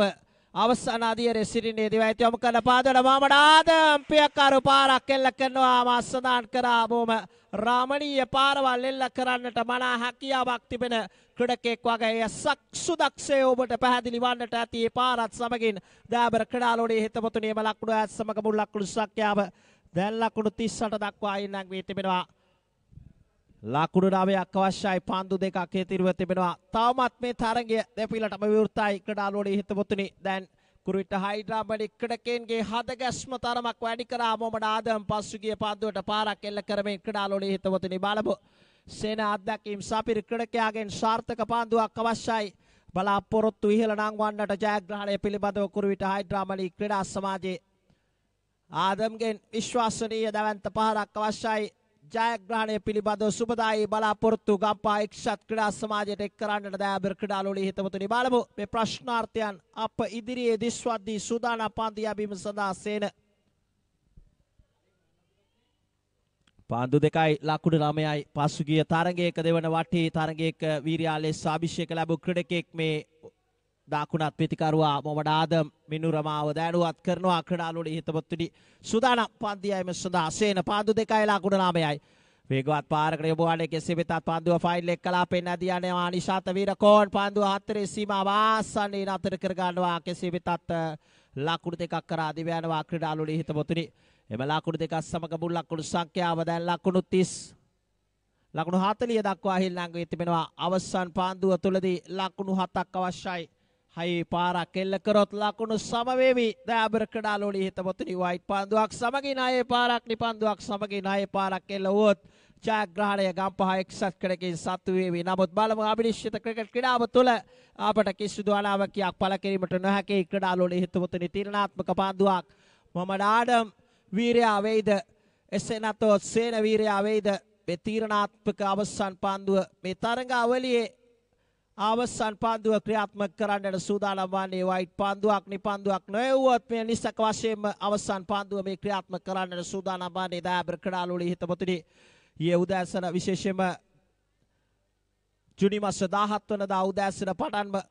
අවසාන අධියරේ සිටින්නේ දිවයිති යොමු කරන පාදවල මාමඩ ආදම්පියක් අරු පාරක් එල්ල කරනවා මා සඳහන් කරා බොම රාමණීය පාරවල් එල්ල කරන්නට මනා හැකියාවක් තිබෙන ක්‍රඩකෙක් වගේ සක් සුදක්ෂය ඔබට පැහැදිලි වන්නට ඇති ඒ පාරත් සමගින් දෑබර ක්‍රඩාලෝඩේ හිතපොතුනියම ලක්කුණු ඇත් සමග මුල් ලක්කුණු සංඛ්‍යාව දැන් ලක්කුණු 38 දක්වා ඉන්නක් වී තිබෙනවා ලකුණු 9ක් අවශ්‍යයි පන්දු දෙකක් හේතිරුව තිබෙනවා තවමත් මේ තරගය දෙපිලටම විවෘතයි ක්‍රඩාලෝඩේ හිතපොතුනි දැන් කුරුවිට හයිඩ්‍රාබඩ් ඉක්කඩකේන්ගේ හද ගැස්ම තරමක් වැඩි කරා මොමඩ ආදම් පසුගිය පන්දුවට පාරක් එල්ල කරමින් ක්‍රඩාලෝඩේ හිතපොතුනි බලමු සේන අධ්‍යක්ීම් සපිරි ක්‍රඩකයාගෙන් සාර්ථක පාන්දුවක් අවශ්‍යයි. බලාපොරොත්තු ඉහළ නංවන්නට ජයග්‍රහණය පිළිබඳව කුරුවිට හයිඩ්‍රාමලී ක්‍රීඩා සමාජයේ ආදම්ගෙන් විශ්වාසනීය දැවන්ත පහරක් අවශ්‍යයි. ජයග්‍රහණය පිළිබඳව සුබදායි බලාපොරොත්තු ගම්පා එක්ෂත් ක්‍රීඩා සමාජයට එක් කරන්නට දෑබර ක්‍රීඩාලෝලී හිතමතුනි බලමු. මේ ප්‍රශ්නාර්ථයන් අප ඉදිරියේ දිස්වද්දී සූදානම් පන්ති යැවීම සඳහා සේන පාන්දු දෙකයි ලකුණු නමයයි පසුගිය තරගයක දෙවන වටේ තරගයක වීරයාලේ සාභිෂේක ලැබූ ක්‍රීඩකෙක් මේ දාකුණත් පිතිකරුවා මොමඩ ආදම් මිනුරමාව දෑනුවත් කරනවා ක්‍රඩාලුවල හිතපත්තුනි සුදානම් පන්දියයිම සඳහා සේන පාන්දු දෙකයි ලකුණු නමයයි වේගවත් පාරකට යොබුවානේ කෙසේ වෙතත් පාන්දුව ෆයිල් එක කළා පෙන්නදී යනවා නිශාත වීරකෝන් පාන්දුව හතරේ සීමාව ආසන්නයෙන් අතර කර ගන්නවා කෙසේ වෙතත් ලකුණු දෙකක් කරා දිව යනවා ක්‍රීඩාලුවල හිතපත්තුනි එම ලකුණු දෙකක් සමග මුල් ලකුණු සංඛ්‍යාව දැන් ලකුණු 30 ලකුණු 40 දක්වා හිල්ලංග වී තිබෙනවා අවසන් පාන්දුව තුලදී ලකුණු 7ක් අවශ්‍යයි හයි පාරක් එල්ල කරොත් ලකුණු සම වේවි දයාබර කඩාලෝලි හිතපොතුනි වයිට් පාන්දුවක් සමගින් අයේ පාරක් නිපන්දුවක් සමගින් අයේ පාරක් එල්ල වුවොත් ජයග්‍රහණය ගම්පහ එක්සත් කඩකින් සතු වේවි. නමුත් බලමු අභිනිශ්චිත ක්‍රිකට් ක්‍රීඩාව තුළ අපට කිසිදු අනාවකියක් පළ කිරීමට නොහැකි ක්‍රීඩාලෝලි හිතපොතුනි තීරණාත්මක පාන්දුවක් මොහමඩ් ආඩම් වීරයා වෙයිද එසේ නැතොත් සේන වීරයා වෙයිද මේ තීරණාත්මක අවසන් පාන්දුව මේ තරඟ අවලියේ අවසන් පාන්දුව ක්‍රියාත්මක කරන්නට සූදානම් වන්නේ වයිට් පාන්දුවක් නිපාන්දුවක් නොයවුවොත් මේ නිසක වශයෙන්ම අවසන් පාන්දුව මේ ක්‍රියාත්මක කරන්නට සූදානම් වන්නේ දාබර ක්‍රඩාලුලි හිතපොතුනි ඊයේ උදෑසන විශේෂයෙන්ම ජුනි මාස 17 වෙනිදා උදෑසන පටන්ම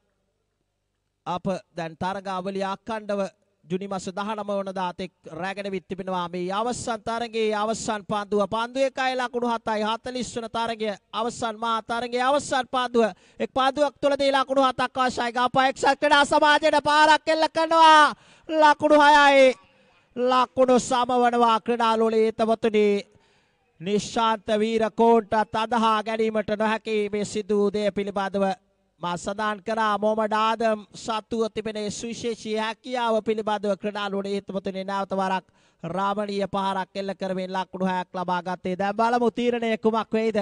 අප දැන් තරගාවලිය අඛණ්ඩව ජුනි මස 19 වනදා තෙක් රැගෙන විත් තිබෙනවා මේ අවසන් තරගයේ අවසන් පාන්දුව පාන්දු 1යි ලකුණු 7යි 40 වන තරගය අවසන් මා තරගයේ අවසන් පාන්දුව එක් පාන්දුවක් තුලදී ලකුණු 7ක් අවශ්‍යයි ගාපායක්ෂක් ක්‍රීඩා සමාජයට පාරක් එල්ල කරනවා ලකුණු 6යි ලකුණු සමවනවා ක්‍රීඩාලෝලයේ තවතුනේ නිශ්ශාන්ත වීර කෝන්ටත් අදහා ගැනීමට නොහැකි මේ සිදු දේ පිළිබඳව මා සඳහන් කරා මොමඩාද සතුව තිබෙන සුවිශේෂී හැකියාව පිළිබඳව ක්‍රඩාලුවට හේතුමතුනේ නැවත වරක් රාමණීය පහරක් එල්ල කරමින් ලකුණු 6ක් ලබා ගත්තේ. දැන් බලමු තීරණය කුමක් වෙයිද?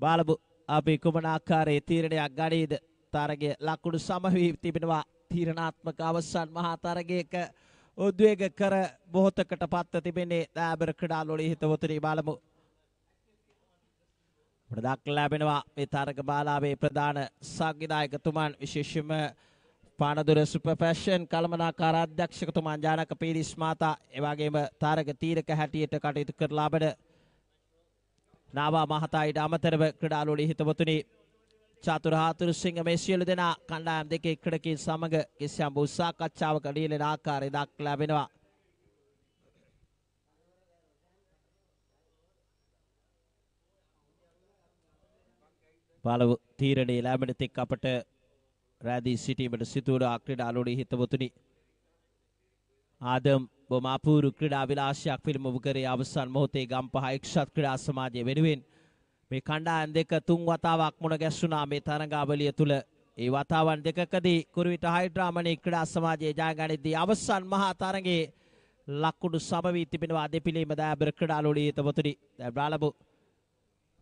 බලමු අපි කුමන ආකාරයේ තීරණයක් ගනීද? තරගයේ ලකුණු සම වී තිබෙනවා. තීරණාත්මක අවසන් මහා තරගයක උද්වේග කර බොහෝතකට පත්ව තිබෙන්නේ දාබර ක්‍රඩාලුවට හේතුමතුනේ බලමු ප්‍රදක් ලැබෙනවා මේ තරග බාලාවේ ප්‍රධාන සංවිධායකතුමන් විශේෂම පානදුර සුපර් ෆැෂන් කළමනාකාර අධ්‍යක්ෂකතුමන් ජානක පීරිස් මාතා එවාගේම තරග තීරක හැටියට කටයුතු කරලා බඩ නාවා මහතායිට අමතරව ක්‍රඩාලුවලි හිතවතුනි චතුර හාතුරුසිංහ මේ සියලු දෙනා කණ්ඩායම් දෙකේ ක්‍රඩකින් සමග කිසියම් වූ සාකච්ඡාවක ලියලෙන ආකාරය දක් ලැබෙනවා පළව තීරණය ලැබෙන තෙක් අපට රැඳී සිටීමට සිතුවන ක්‍රීඩාලෝඩි හිතවතුනි ආදම් බොම අපූරු ක්‍රීඩා විලාශයක් පිළිබඳව කරේ අවසන් මොහොතේ ගම්පහ එක්සත් ක්‍රීඩා සමාජය වෙනුවෙන් මේ කණ්ඩායම් දෙක තුන් වතාවක් මුණ ගැස්සුණා මේ තරඟාවලිය තුල ඒ වතාවන් දෙකකදී කුරුවිට හයිඩ්‍රාමණී ක්‍රීඩා සමාජයේ ජයගනිද්දී අවසන් මහා තරඟයේ ලකුණු සමවී තිබෙනවා දෙපිලීම දයාබර ක්‍රීඩාලෝඩි හිතවතුනි දැන් බාලබෝ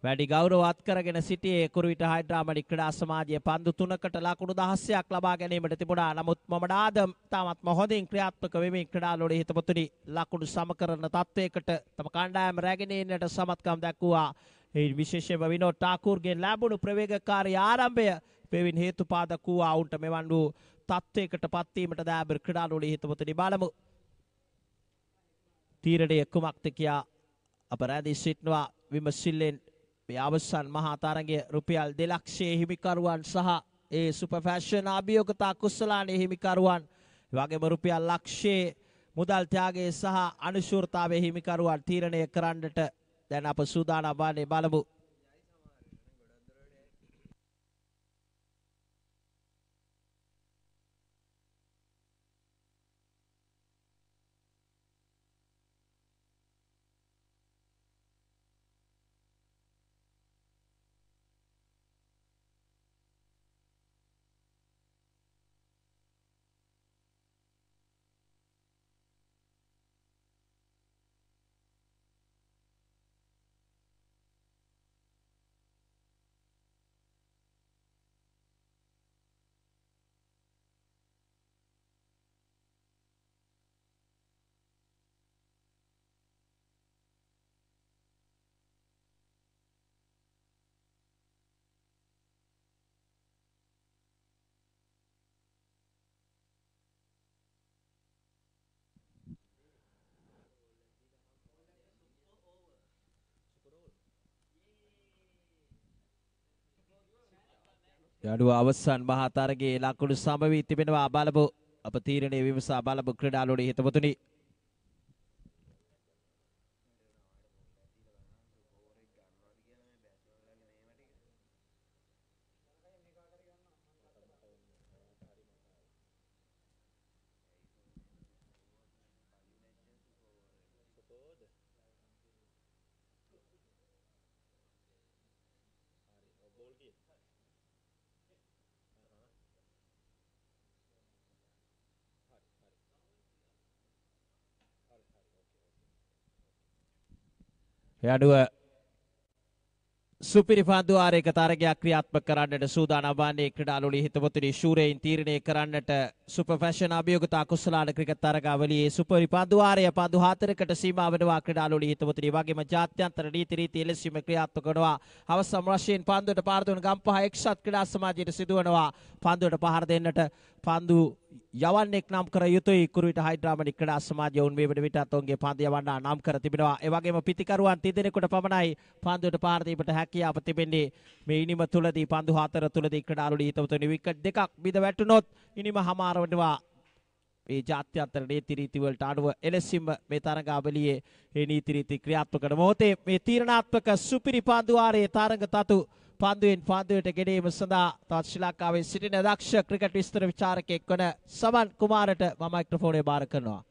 වැඩි ගෞරවත් කරගෙන සිටියේ කුරුවිට හයිඩ්‍රාමණික් ක්‍රීඩා සමාජයේ පන්දු තුනකට ලකුණු 16ක් ලබා ගැනීමට තිබුණා. නමුත් මොමඩාද තාමත් හොඳින් ක්‍රියාත්මක වෙමින් ක්‍රීඩාලෝලේ හිතපතුනි ලකුණු සම කරන තත්වයකට තම කණ්ඩායම රැගෙන එන්නට සමත්කම් දක්වුවා. ඒ විශේෂයෙන්ම විනෝඩ් ටාකූර්ගෙන් ලැබුණු ප්‍රවේගකාරී ආරම්භය පෙවින් හේතුපාදක වූ අවුන්ට මෙවන් වූ තත්වයකට පත්වීමට දෑබර් ක්‍රීඩාලෝලේ හිතපතුනි බලමු. තීරණය කුමක්ද කියා අප රැඳී සිටිනවා විමසිල්ලෙන් මේ අවසන් මහා තරඟයේ රුපියල් 2 හිමිකරුවන් සහ ඒ සුපර් ෆැෂන් අභියෝගතා කුසලානේ හිමිකරුවන් වගේම රුපියල් ලක්ෂයේ මුදල් ත්‍යාගයේ සහ අනුශූරතාවයේ හිමිකරුවන් තීරණය කරන්නට දැන් අප සූදානම් වන්නේ බලමු යඩුව අවසන් මහතරගේ ලකුණු සම වී තිබෙනවා බලමු අප තීරණය විමසා බලමු ක්‍රීඩාලෝඩේ හිතවතුනි යඩුව සුපිරි පන්දු ආරේක තරගයක් ක්‍රියාත්මක කරන්නට සූදානම් වන්නේ ක්‍රීඩාලුලි හිතවතුනි ශූරයෙන් තීරණය කරන්නට සුපර් ෆැෂන් අභියෝගතා කුසලාන ක්‍රිකට් තරගාවලියේ සුපරි පන්දු ආරය පන්දු හතරකට සීමා වෙනවා ක්‍රීඩාලුලි හිතවතුනි වගේම ජාත්‍යන්තර නීති රීති එලෙසීම ක්‍රියාත්මක කරනවා අවසන් වශයෙන් පන්දුවට පාර දුන් ගම්පහ එක්සත් ක්‍රීඩා සමාජයට සිදුවනවා පන්දුවට පහර දෙන්නට පන්දු යවන්නෙක් නම් කර යුතුයි කුරුවිට හයිඩ්‍රාමන් ක්‍රීඩා සමාජය උන් වේවන විටත් ඔවුන්ගේ පන්දු යවන්න නම් කර තිබෙනවා. ඒ වගේම පිතිකරුවන් තිදෙනෙකුට පමණයි පන්දුවට පාර දීමට හැකියාව තිබෙන්නේ. මේ ඉනිම තුලදී පන්දු හතර තුලදී ක්‍රීඩාලුනි හිතවතුනි විකට් දෙකක් බිඳ වැටුනොත් ඉනිම හමාර වෙනවා. මේ ජාත්‍යන්තර නීති රීති වලට අනුව එලෙසින්ම මේ තරඟාවලියේ මේ නීති රීති ක්‍රියාත්මක කරන මොහොතේ මේ තීරණාත්මක සුපිරි පන්දු ආරයේ තරඟ තතු පන්දුවෙන් පන්දුවට ගෙනීම සඳහා තවත් ශ්‍රී ලංකාවේ සිටින දක්ෂ ක්‍රිකට් විස්තර විචාරකයෙක් වන සමන් කුමාරට මම මයික්‍රොෆෝනය භාර කරනවා.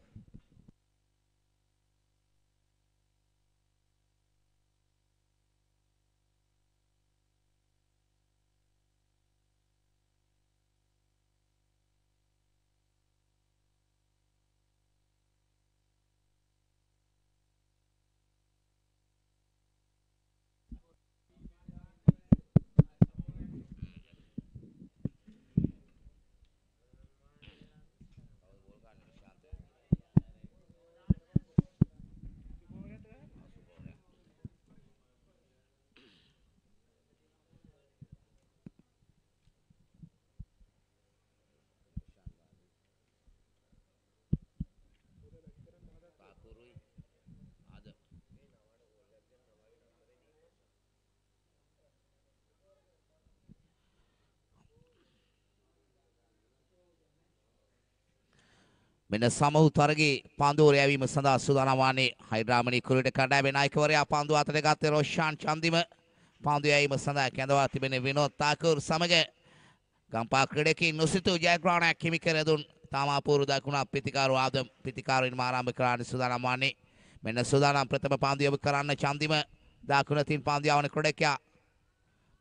මෙන්න සමහු තරගේ පන්දුවර යැවීම සඳහා සූදානම් වන්නේ හයිඩ්‍රාමණී කුරුට කඩාවේ නායකවරයා පන්දු අතට ගත්තේ රොෂාන් චන්දිම පන්දු යැවීම සඳහා කැඳවා තිබෙන විනෝද් තාකූර් සමග ගම්පා ක්‍රීඩකයින් නොසිතූ ජයග්‍රහණයක් හිමි කර දුන් තාමා පූරු දකුණා පිතිකාරු ආදම් පිතිකාරුන් ආරම්භ කරන්න සූදානම් වන්නේ මෙන්න සූදානම් ප්‍රථම පන්දු යොමු කරන්න චන්දිම දකුණතින් පන්දු යවන ක්‍රීඩකයා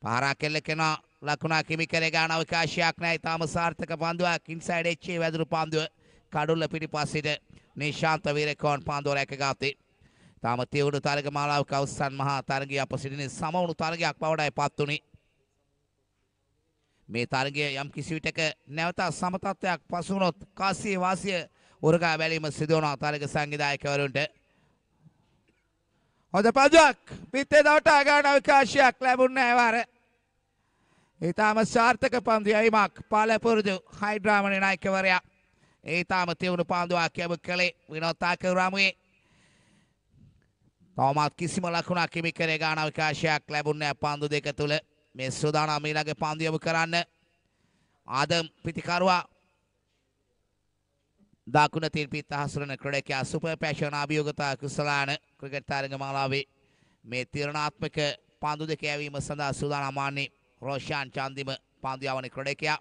පාරා කෙල්ල කෙනා ලකුණා කිමි කරේ ගන්න අවකාශයක් නැහැ තාම සාර්ථක පන්දුවක් ඉන්සයිඩ් එච්චේ වැදුරු පන්දුව කඩුල්ල පිටිපස්සිට නිශාන්ත වීරකෝන් පාන්දුව රැකගත්තේ. තාම තියුණු තරග මාලාව කවුස්සන් මහා තරගය අප සිටින සමවුණු තරගයක් බවටයි පත් වුණේ. මේ තරගය යම් කිසි විටක නැවත සමතත්වයක් පසු වුණොත් කාසියේ වාසිය උරගා බැලීම සිදු වන තරග සංවිධායකවරුන්ට හොඳ පදුවක් පිත්තේ දවට අගාන අවකාශයක් ලැබුණේ වර. ඊටාම සාර්ථක පන්දු යයිමක් පාලපුරුදු හයිඩ්‍රාමණේ නායකවරයා ඒතාම තෙවුණු පාන්දුවක් කැබ කළේ විනෝතා කරාමුවේ තවමත් කිසිම ලකුණක් හිමි කරේ ගාන විකාශයක් ලැබුණේ පාන්දු දෙක තුල මේ සූදානම් ඊළඟ පාන්දු යොමු කරන්න ආදම් පිතිකරුවා දකුණ තීර පිට හසුරන ක්‍රීඩකයා සුපර් පැෂන් අභියෝගතා කුසලාන ක්‍රිකට් තරග මාලාවේ මේ තීරණාත්මක පාන්දු දෙක යැවීම සඳහා සූදානම් වන්නේ රෝෂාන් චන්දිම පාන්දු යවන ක්‍රීඩකයා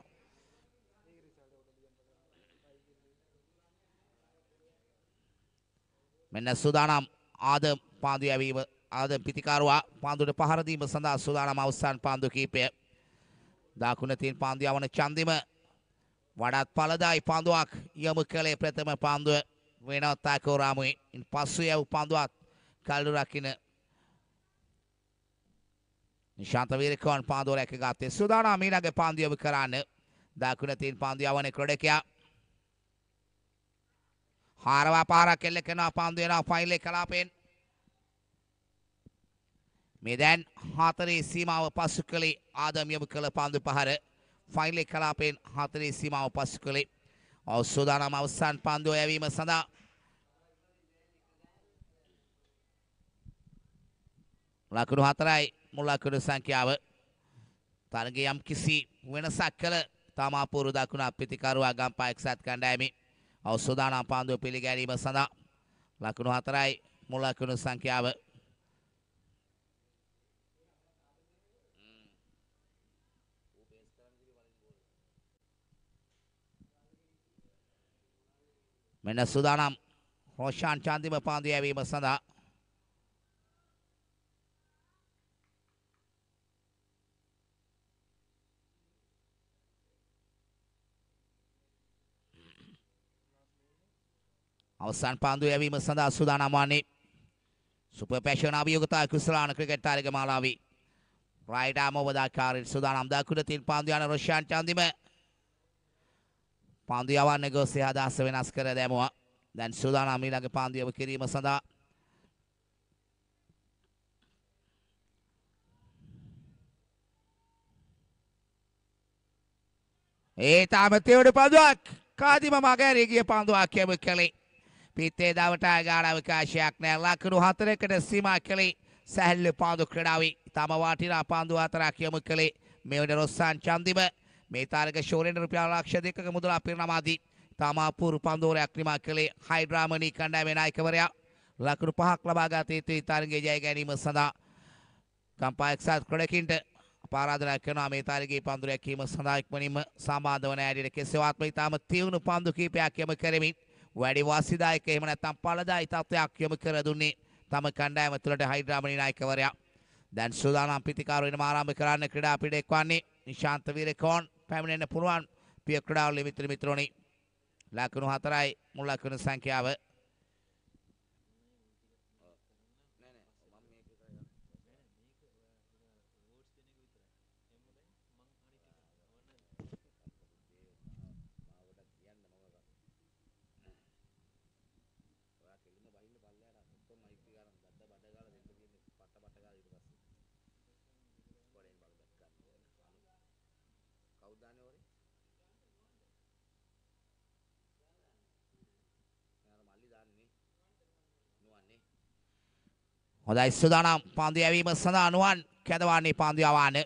මෙන්න සූදානම් ආද පාන්දු යැවීම ආද පිතිකාරුවා පාන්දුට පහර දීම සඳහා සූදානම් අවසන් පාන්දු කීපය. දකුණ තියෙන පාන්දු යවන චන්දිම වඩාත් පළදායි පාන්දුවක් යොමු කළේ ප්‍රථම පාන්දුව වෙනත් තාකෝරාමුයි. ඉන් පසු යව් පාන්දුවත් කල්ඩු රකින්න නිශාන්ත වීරකෝන් පාන්දුව රැකගත්තේ සූදානම් ඊළඟ පාන්දු යොමු කරන්න. දකුණ තියෙන පාන්දු යවන ක්‍රඩකයා හාරවා පාරක් එල්ල කරනවා පන්දු වෙනවා ෆයිල් එක කලාපෙන් මේ දැන් හතරේ සීමාව පසු කළේ ආදම් යමු කළ පන්දු පහර ෆයිල් එක කලාපෙන් හතරේ සීමාව පසු කළේ අවසෝදානම් අවසන් පන්දුව යැවීම සඳහා ලකුණු හතරයි මුල් ලකුණු සංඛ්‍යාව තරගයේ යම් කිසි වෙනසක් කළ තමා පූර්ව දකුණ අපිතිකරුවා ගම්පා එක්සත් කණ්ඩායමේ අවසුදානම් පාන්දුව පිළිගැනීම සඳහා ලකුණු 4යි මුල් ලකුණු සංඛ්‍යාව මෙන්න සුදානම් රෝෂාන් චාන්දිම පාන්දු යැවීම සඳහා අවසන් පන්දු යැවීම සඳහා සූදානම් වන්නේ සුපර් පැෂන් අභියෝගතා කුසලාන ක්‍රිකට් තාරක මාලාවී රයිට් ආම් ඔබදාකාරී සූදානම් දකුණ තින් පන්දු යන රොෂාන් චන්දිම පන්දු යවන්නේ ගොස්සේ අදහස වෙනස් කර දැමුවා දැන් සූදානම් ඊළඟ පන්දු යව කිරීම සඳහා ඒ තාම තෙවඩ පන්දුවක් කාදිම මග ඇරේ ගිය පන්දුවක් යම කළේ පිත්තේදාවට ගාඩා විකාශයක් නෑ ලකුණු හතරකට සීමා කළේ සැහැල්ලු පාඳු ක්‍රඩාවි තම වාටිනා පාඳු හතරක් යොමු කළේ මෙවන රොස්සාන් චන්දිම මේ තාරක ශෝරෙන් රුපියල් ලක්ෂ දෙකක මුදල අපිරණමාදී තමා පූරු පන්දෝරයක් නිමා කළේ හයිඩ්‍රාමණී කණ්ඩායමේ ናයකවරයා ලකුණු පහක් ලබා ගත යුතු තාරගේ ජය ගැනීම සඳහා කම්පා එක්සත් ක්‍රඩකින්ට පාරාධනා කරනවා මේ තාරගේ පන්දුරයක් කීම සඳහා ඉක්මනින්ම සම්බන්ධ වන ඇඩියට කෙසේවත්ම ඉතාම තියුණු පන්දු කීපයක් යොමු කරමින් වැඩි වාසිදායක එහෙම නැත්නම් පළදායි තත්වයක් යොමු කර දුන්නේ තම කණ්ඩායම තුළට හයිඩ්‍රාමණී නායකවරයා. දැන් සූදානම් පිතිකාරු වෙනම ආරම්භ කරන්න ක්‍රීඩා පීඩේ එක්වන්නේ නිශාන්ත වීරකෝන් පැමිණෙන්න පුළුවන් පිය ක්‍රීඩාවල මිත්‍ර මිත්‍රෝනි. ලකුණු 4යි මුල් ලකුණු සංඛ්‍යාව හොඳයි සුදානම් පන්දු යැවීම සඳහා නුවන් කැදවන්නේ පන්දු යවන්න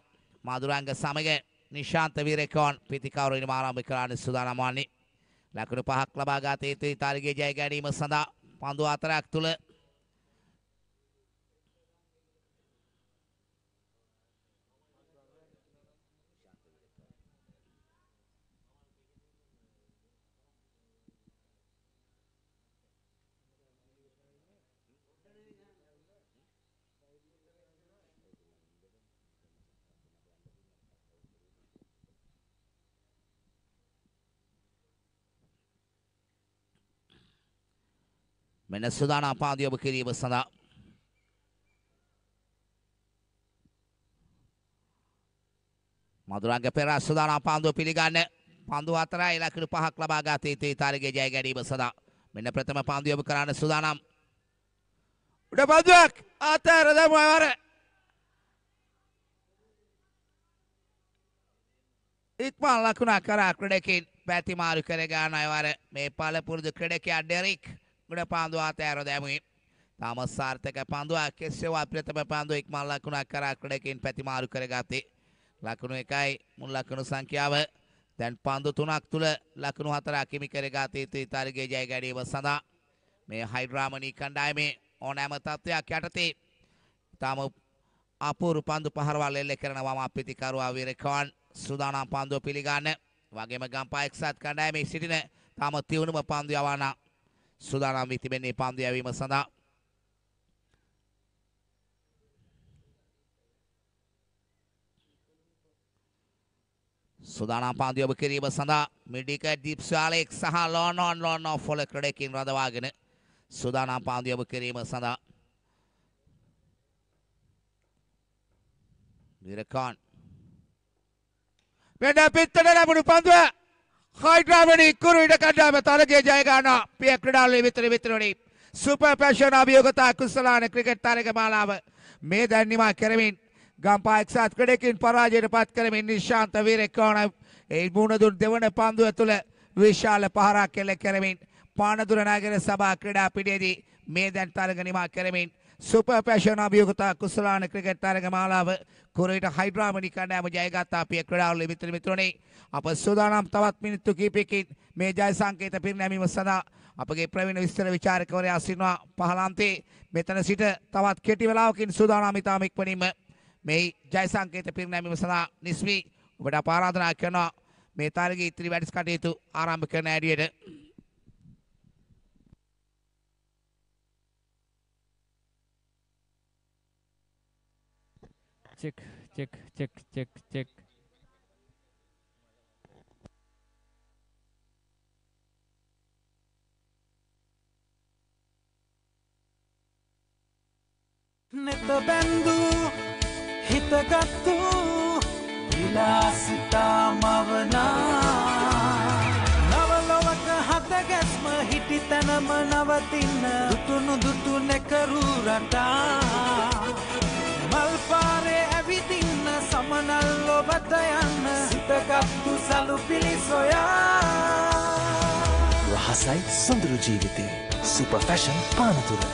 මధుරංග සමග නිශාන්ත වීරකෝන් පිතිකවරුන් ආරම්භ කරන්න සුදානම් වන්නේ ලකුණු පහක් ලබා ගත යුතු ඉතාලිගේ ජය ගැනීම සඳහා පන්දු හතරක් තුල මෙන්න සුදානම් පාදය ඔබ කිරීම සඳහා මදුරංග පෙර සුදානම් පාන්දුව පිළිගන්න පන්දු හතරයි ඉලක්කඩු පහක් ලබා ගත යුතු ඉතාලියේ ජය ගැනීම සඳහා මෙන්න ප්‍රථම පාන්දු යොමු කරන්න සුදානම් උඩ පන්දුවක් ආතර දමු අයවර ඉක්මන් ලකුණක් කරා ක්‍රීඩකෙන් පැති මාරු කර ගන්න අයවර මේ පළ පුරුදු ක්‍රීඩකයා ඩෙරික් ගුණපාන්දු අතෑර දැමුයි. තාමත් සාර්ථක පන්දුවක් කෙස්සෙවත් ප්‍රථම පන්දුව ඉක්මන් ලකුණක් කරා ක්‍රීඩකයන් පැතිමාරු කරගත්තේ. ලකුණු එකයි මුල් ලකුණු සංඛ්‍යාව. දැන් පන්දු තුනක් තුල ලකුණු හතරක් හිමි කරගත්තේ ත්‍රිතාරිගේ ජය ගැනීම සඳහා. මේ හයිඩ්‍රාමනී කණ්ඩායමේ ඕනෑම තත්ත්වයක් යටතේ තාම අපූරු පන්දු පහරවල් එල්ල කරනවා මාපිතිකරුවා විරකවන් සූදානම් පන්දුව පිළිගන්න. වගේම ගම්පා එක්සත් කණ්ඩායමේ සිටින තාම තියුණුම පන්දු යවනා சுதானாம் வித்திபென்னே பாந்தியாவிம சந்தா சுதானாம் பாந்தியாவு கிரியிம சந்தா மிடிக டிப்ஸ் அலைக் சகா லோன் லோன் லோன் ஓப்புல கிடைக்கின் ரதவாகினு சுதானாம் பாந்தியாவு கிரியிம சந்தா இருக்கான் வேண்டா பித்தனே நான் பிடு பாந்துவே හයිඩ්‍රාමණ ඉක්කුරු ඉඩ කණ්ඩාම තලගේ ජයගාන පිය ක්‍රඩාල්ලේ විතර විතරනි සුප පැෂන අභියෝගතා කුස්සලාන ක්‍රිකට් තරග මාලාව මේ දැන්නිමා කරමින් ගම්පා එක්සත් ක්‍රඩකින් පරාජයට පත් කරමින් නිශ්ශාන්ත වීරෙක්කෝන ඒ මුණදුන් දෙවන පන්දුව තුළ විශාල පහරක් කෙල්ල කරමින් පානදුර නගර සභා ක්‍රඩා පිටියේදී මේ දැන් තරග නිමා කරමින් සුපර් පැෂන් අභියෝගතා කුසලාන ක්‍රිකට් තරග මාලාව කුරේට හයිඩ්‍රාමනි කණ්ඩායම ජයගත්තා අපේ ක්‍රීඩාවල මිත්‍ර මිත්‍රෝනේ අප සූදානම් තවත් මිනිත්තු කිහිපයකින් මේ ජය සංකේත පිරිනැමීම සඳහා අපගේ ප්‍රවීණ විස්තර විචාරකවරයා සිටිනවා පහළාන්තේ මෙතන සිට තවත් කෙටි වේලාවකින් සූදානම් ඉතාම ඉක්මනින්ම මේ ජය සංකේත පිරිනැමීම සඳහා නිස්වි ඔබට ආරාධනා කරනවා මේ තරගයේ ඉතිරි වැඩිස් කටයුතු ආරම්භ කරන ඇඩියට Tick, tick, tick, tick, tick. නෙත බැන්දූ හිතගත්තු විලාසිතා මවනා නවලොවක හත ගැස්ම හිටි තැනම නවතින්න දුටුණු දුටු නැකරු රටා වාරේ ඇවිදින්න සමනල් ඔබත යන්න සිතගත්තු සලු පිළි සොයා රහසයි සුඳුරු ජීවිතේ සුප ෆැෂන් පානතුර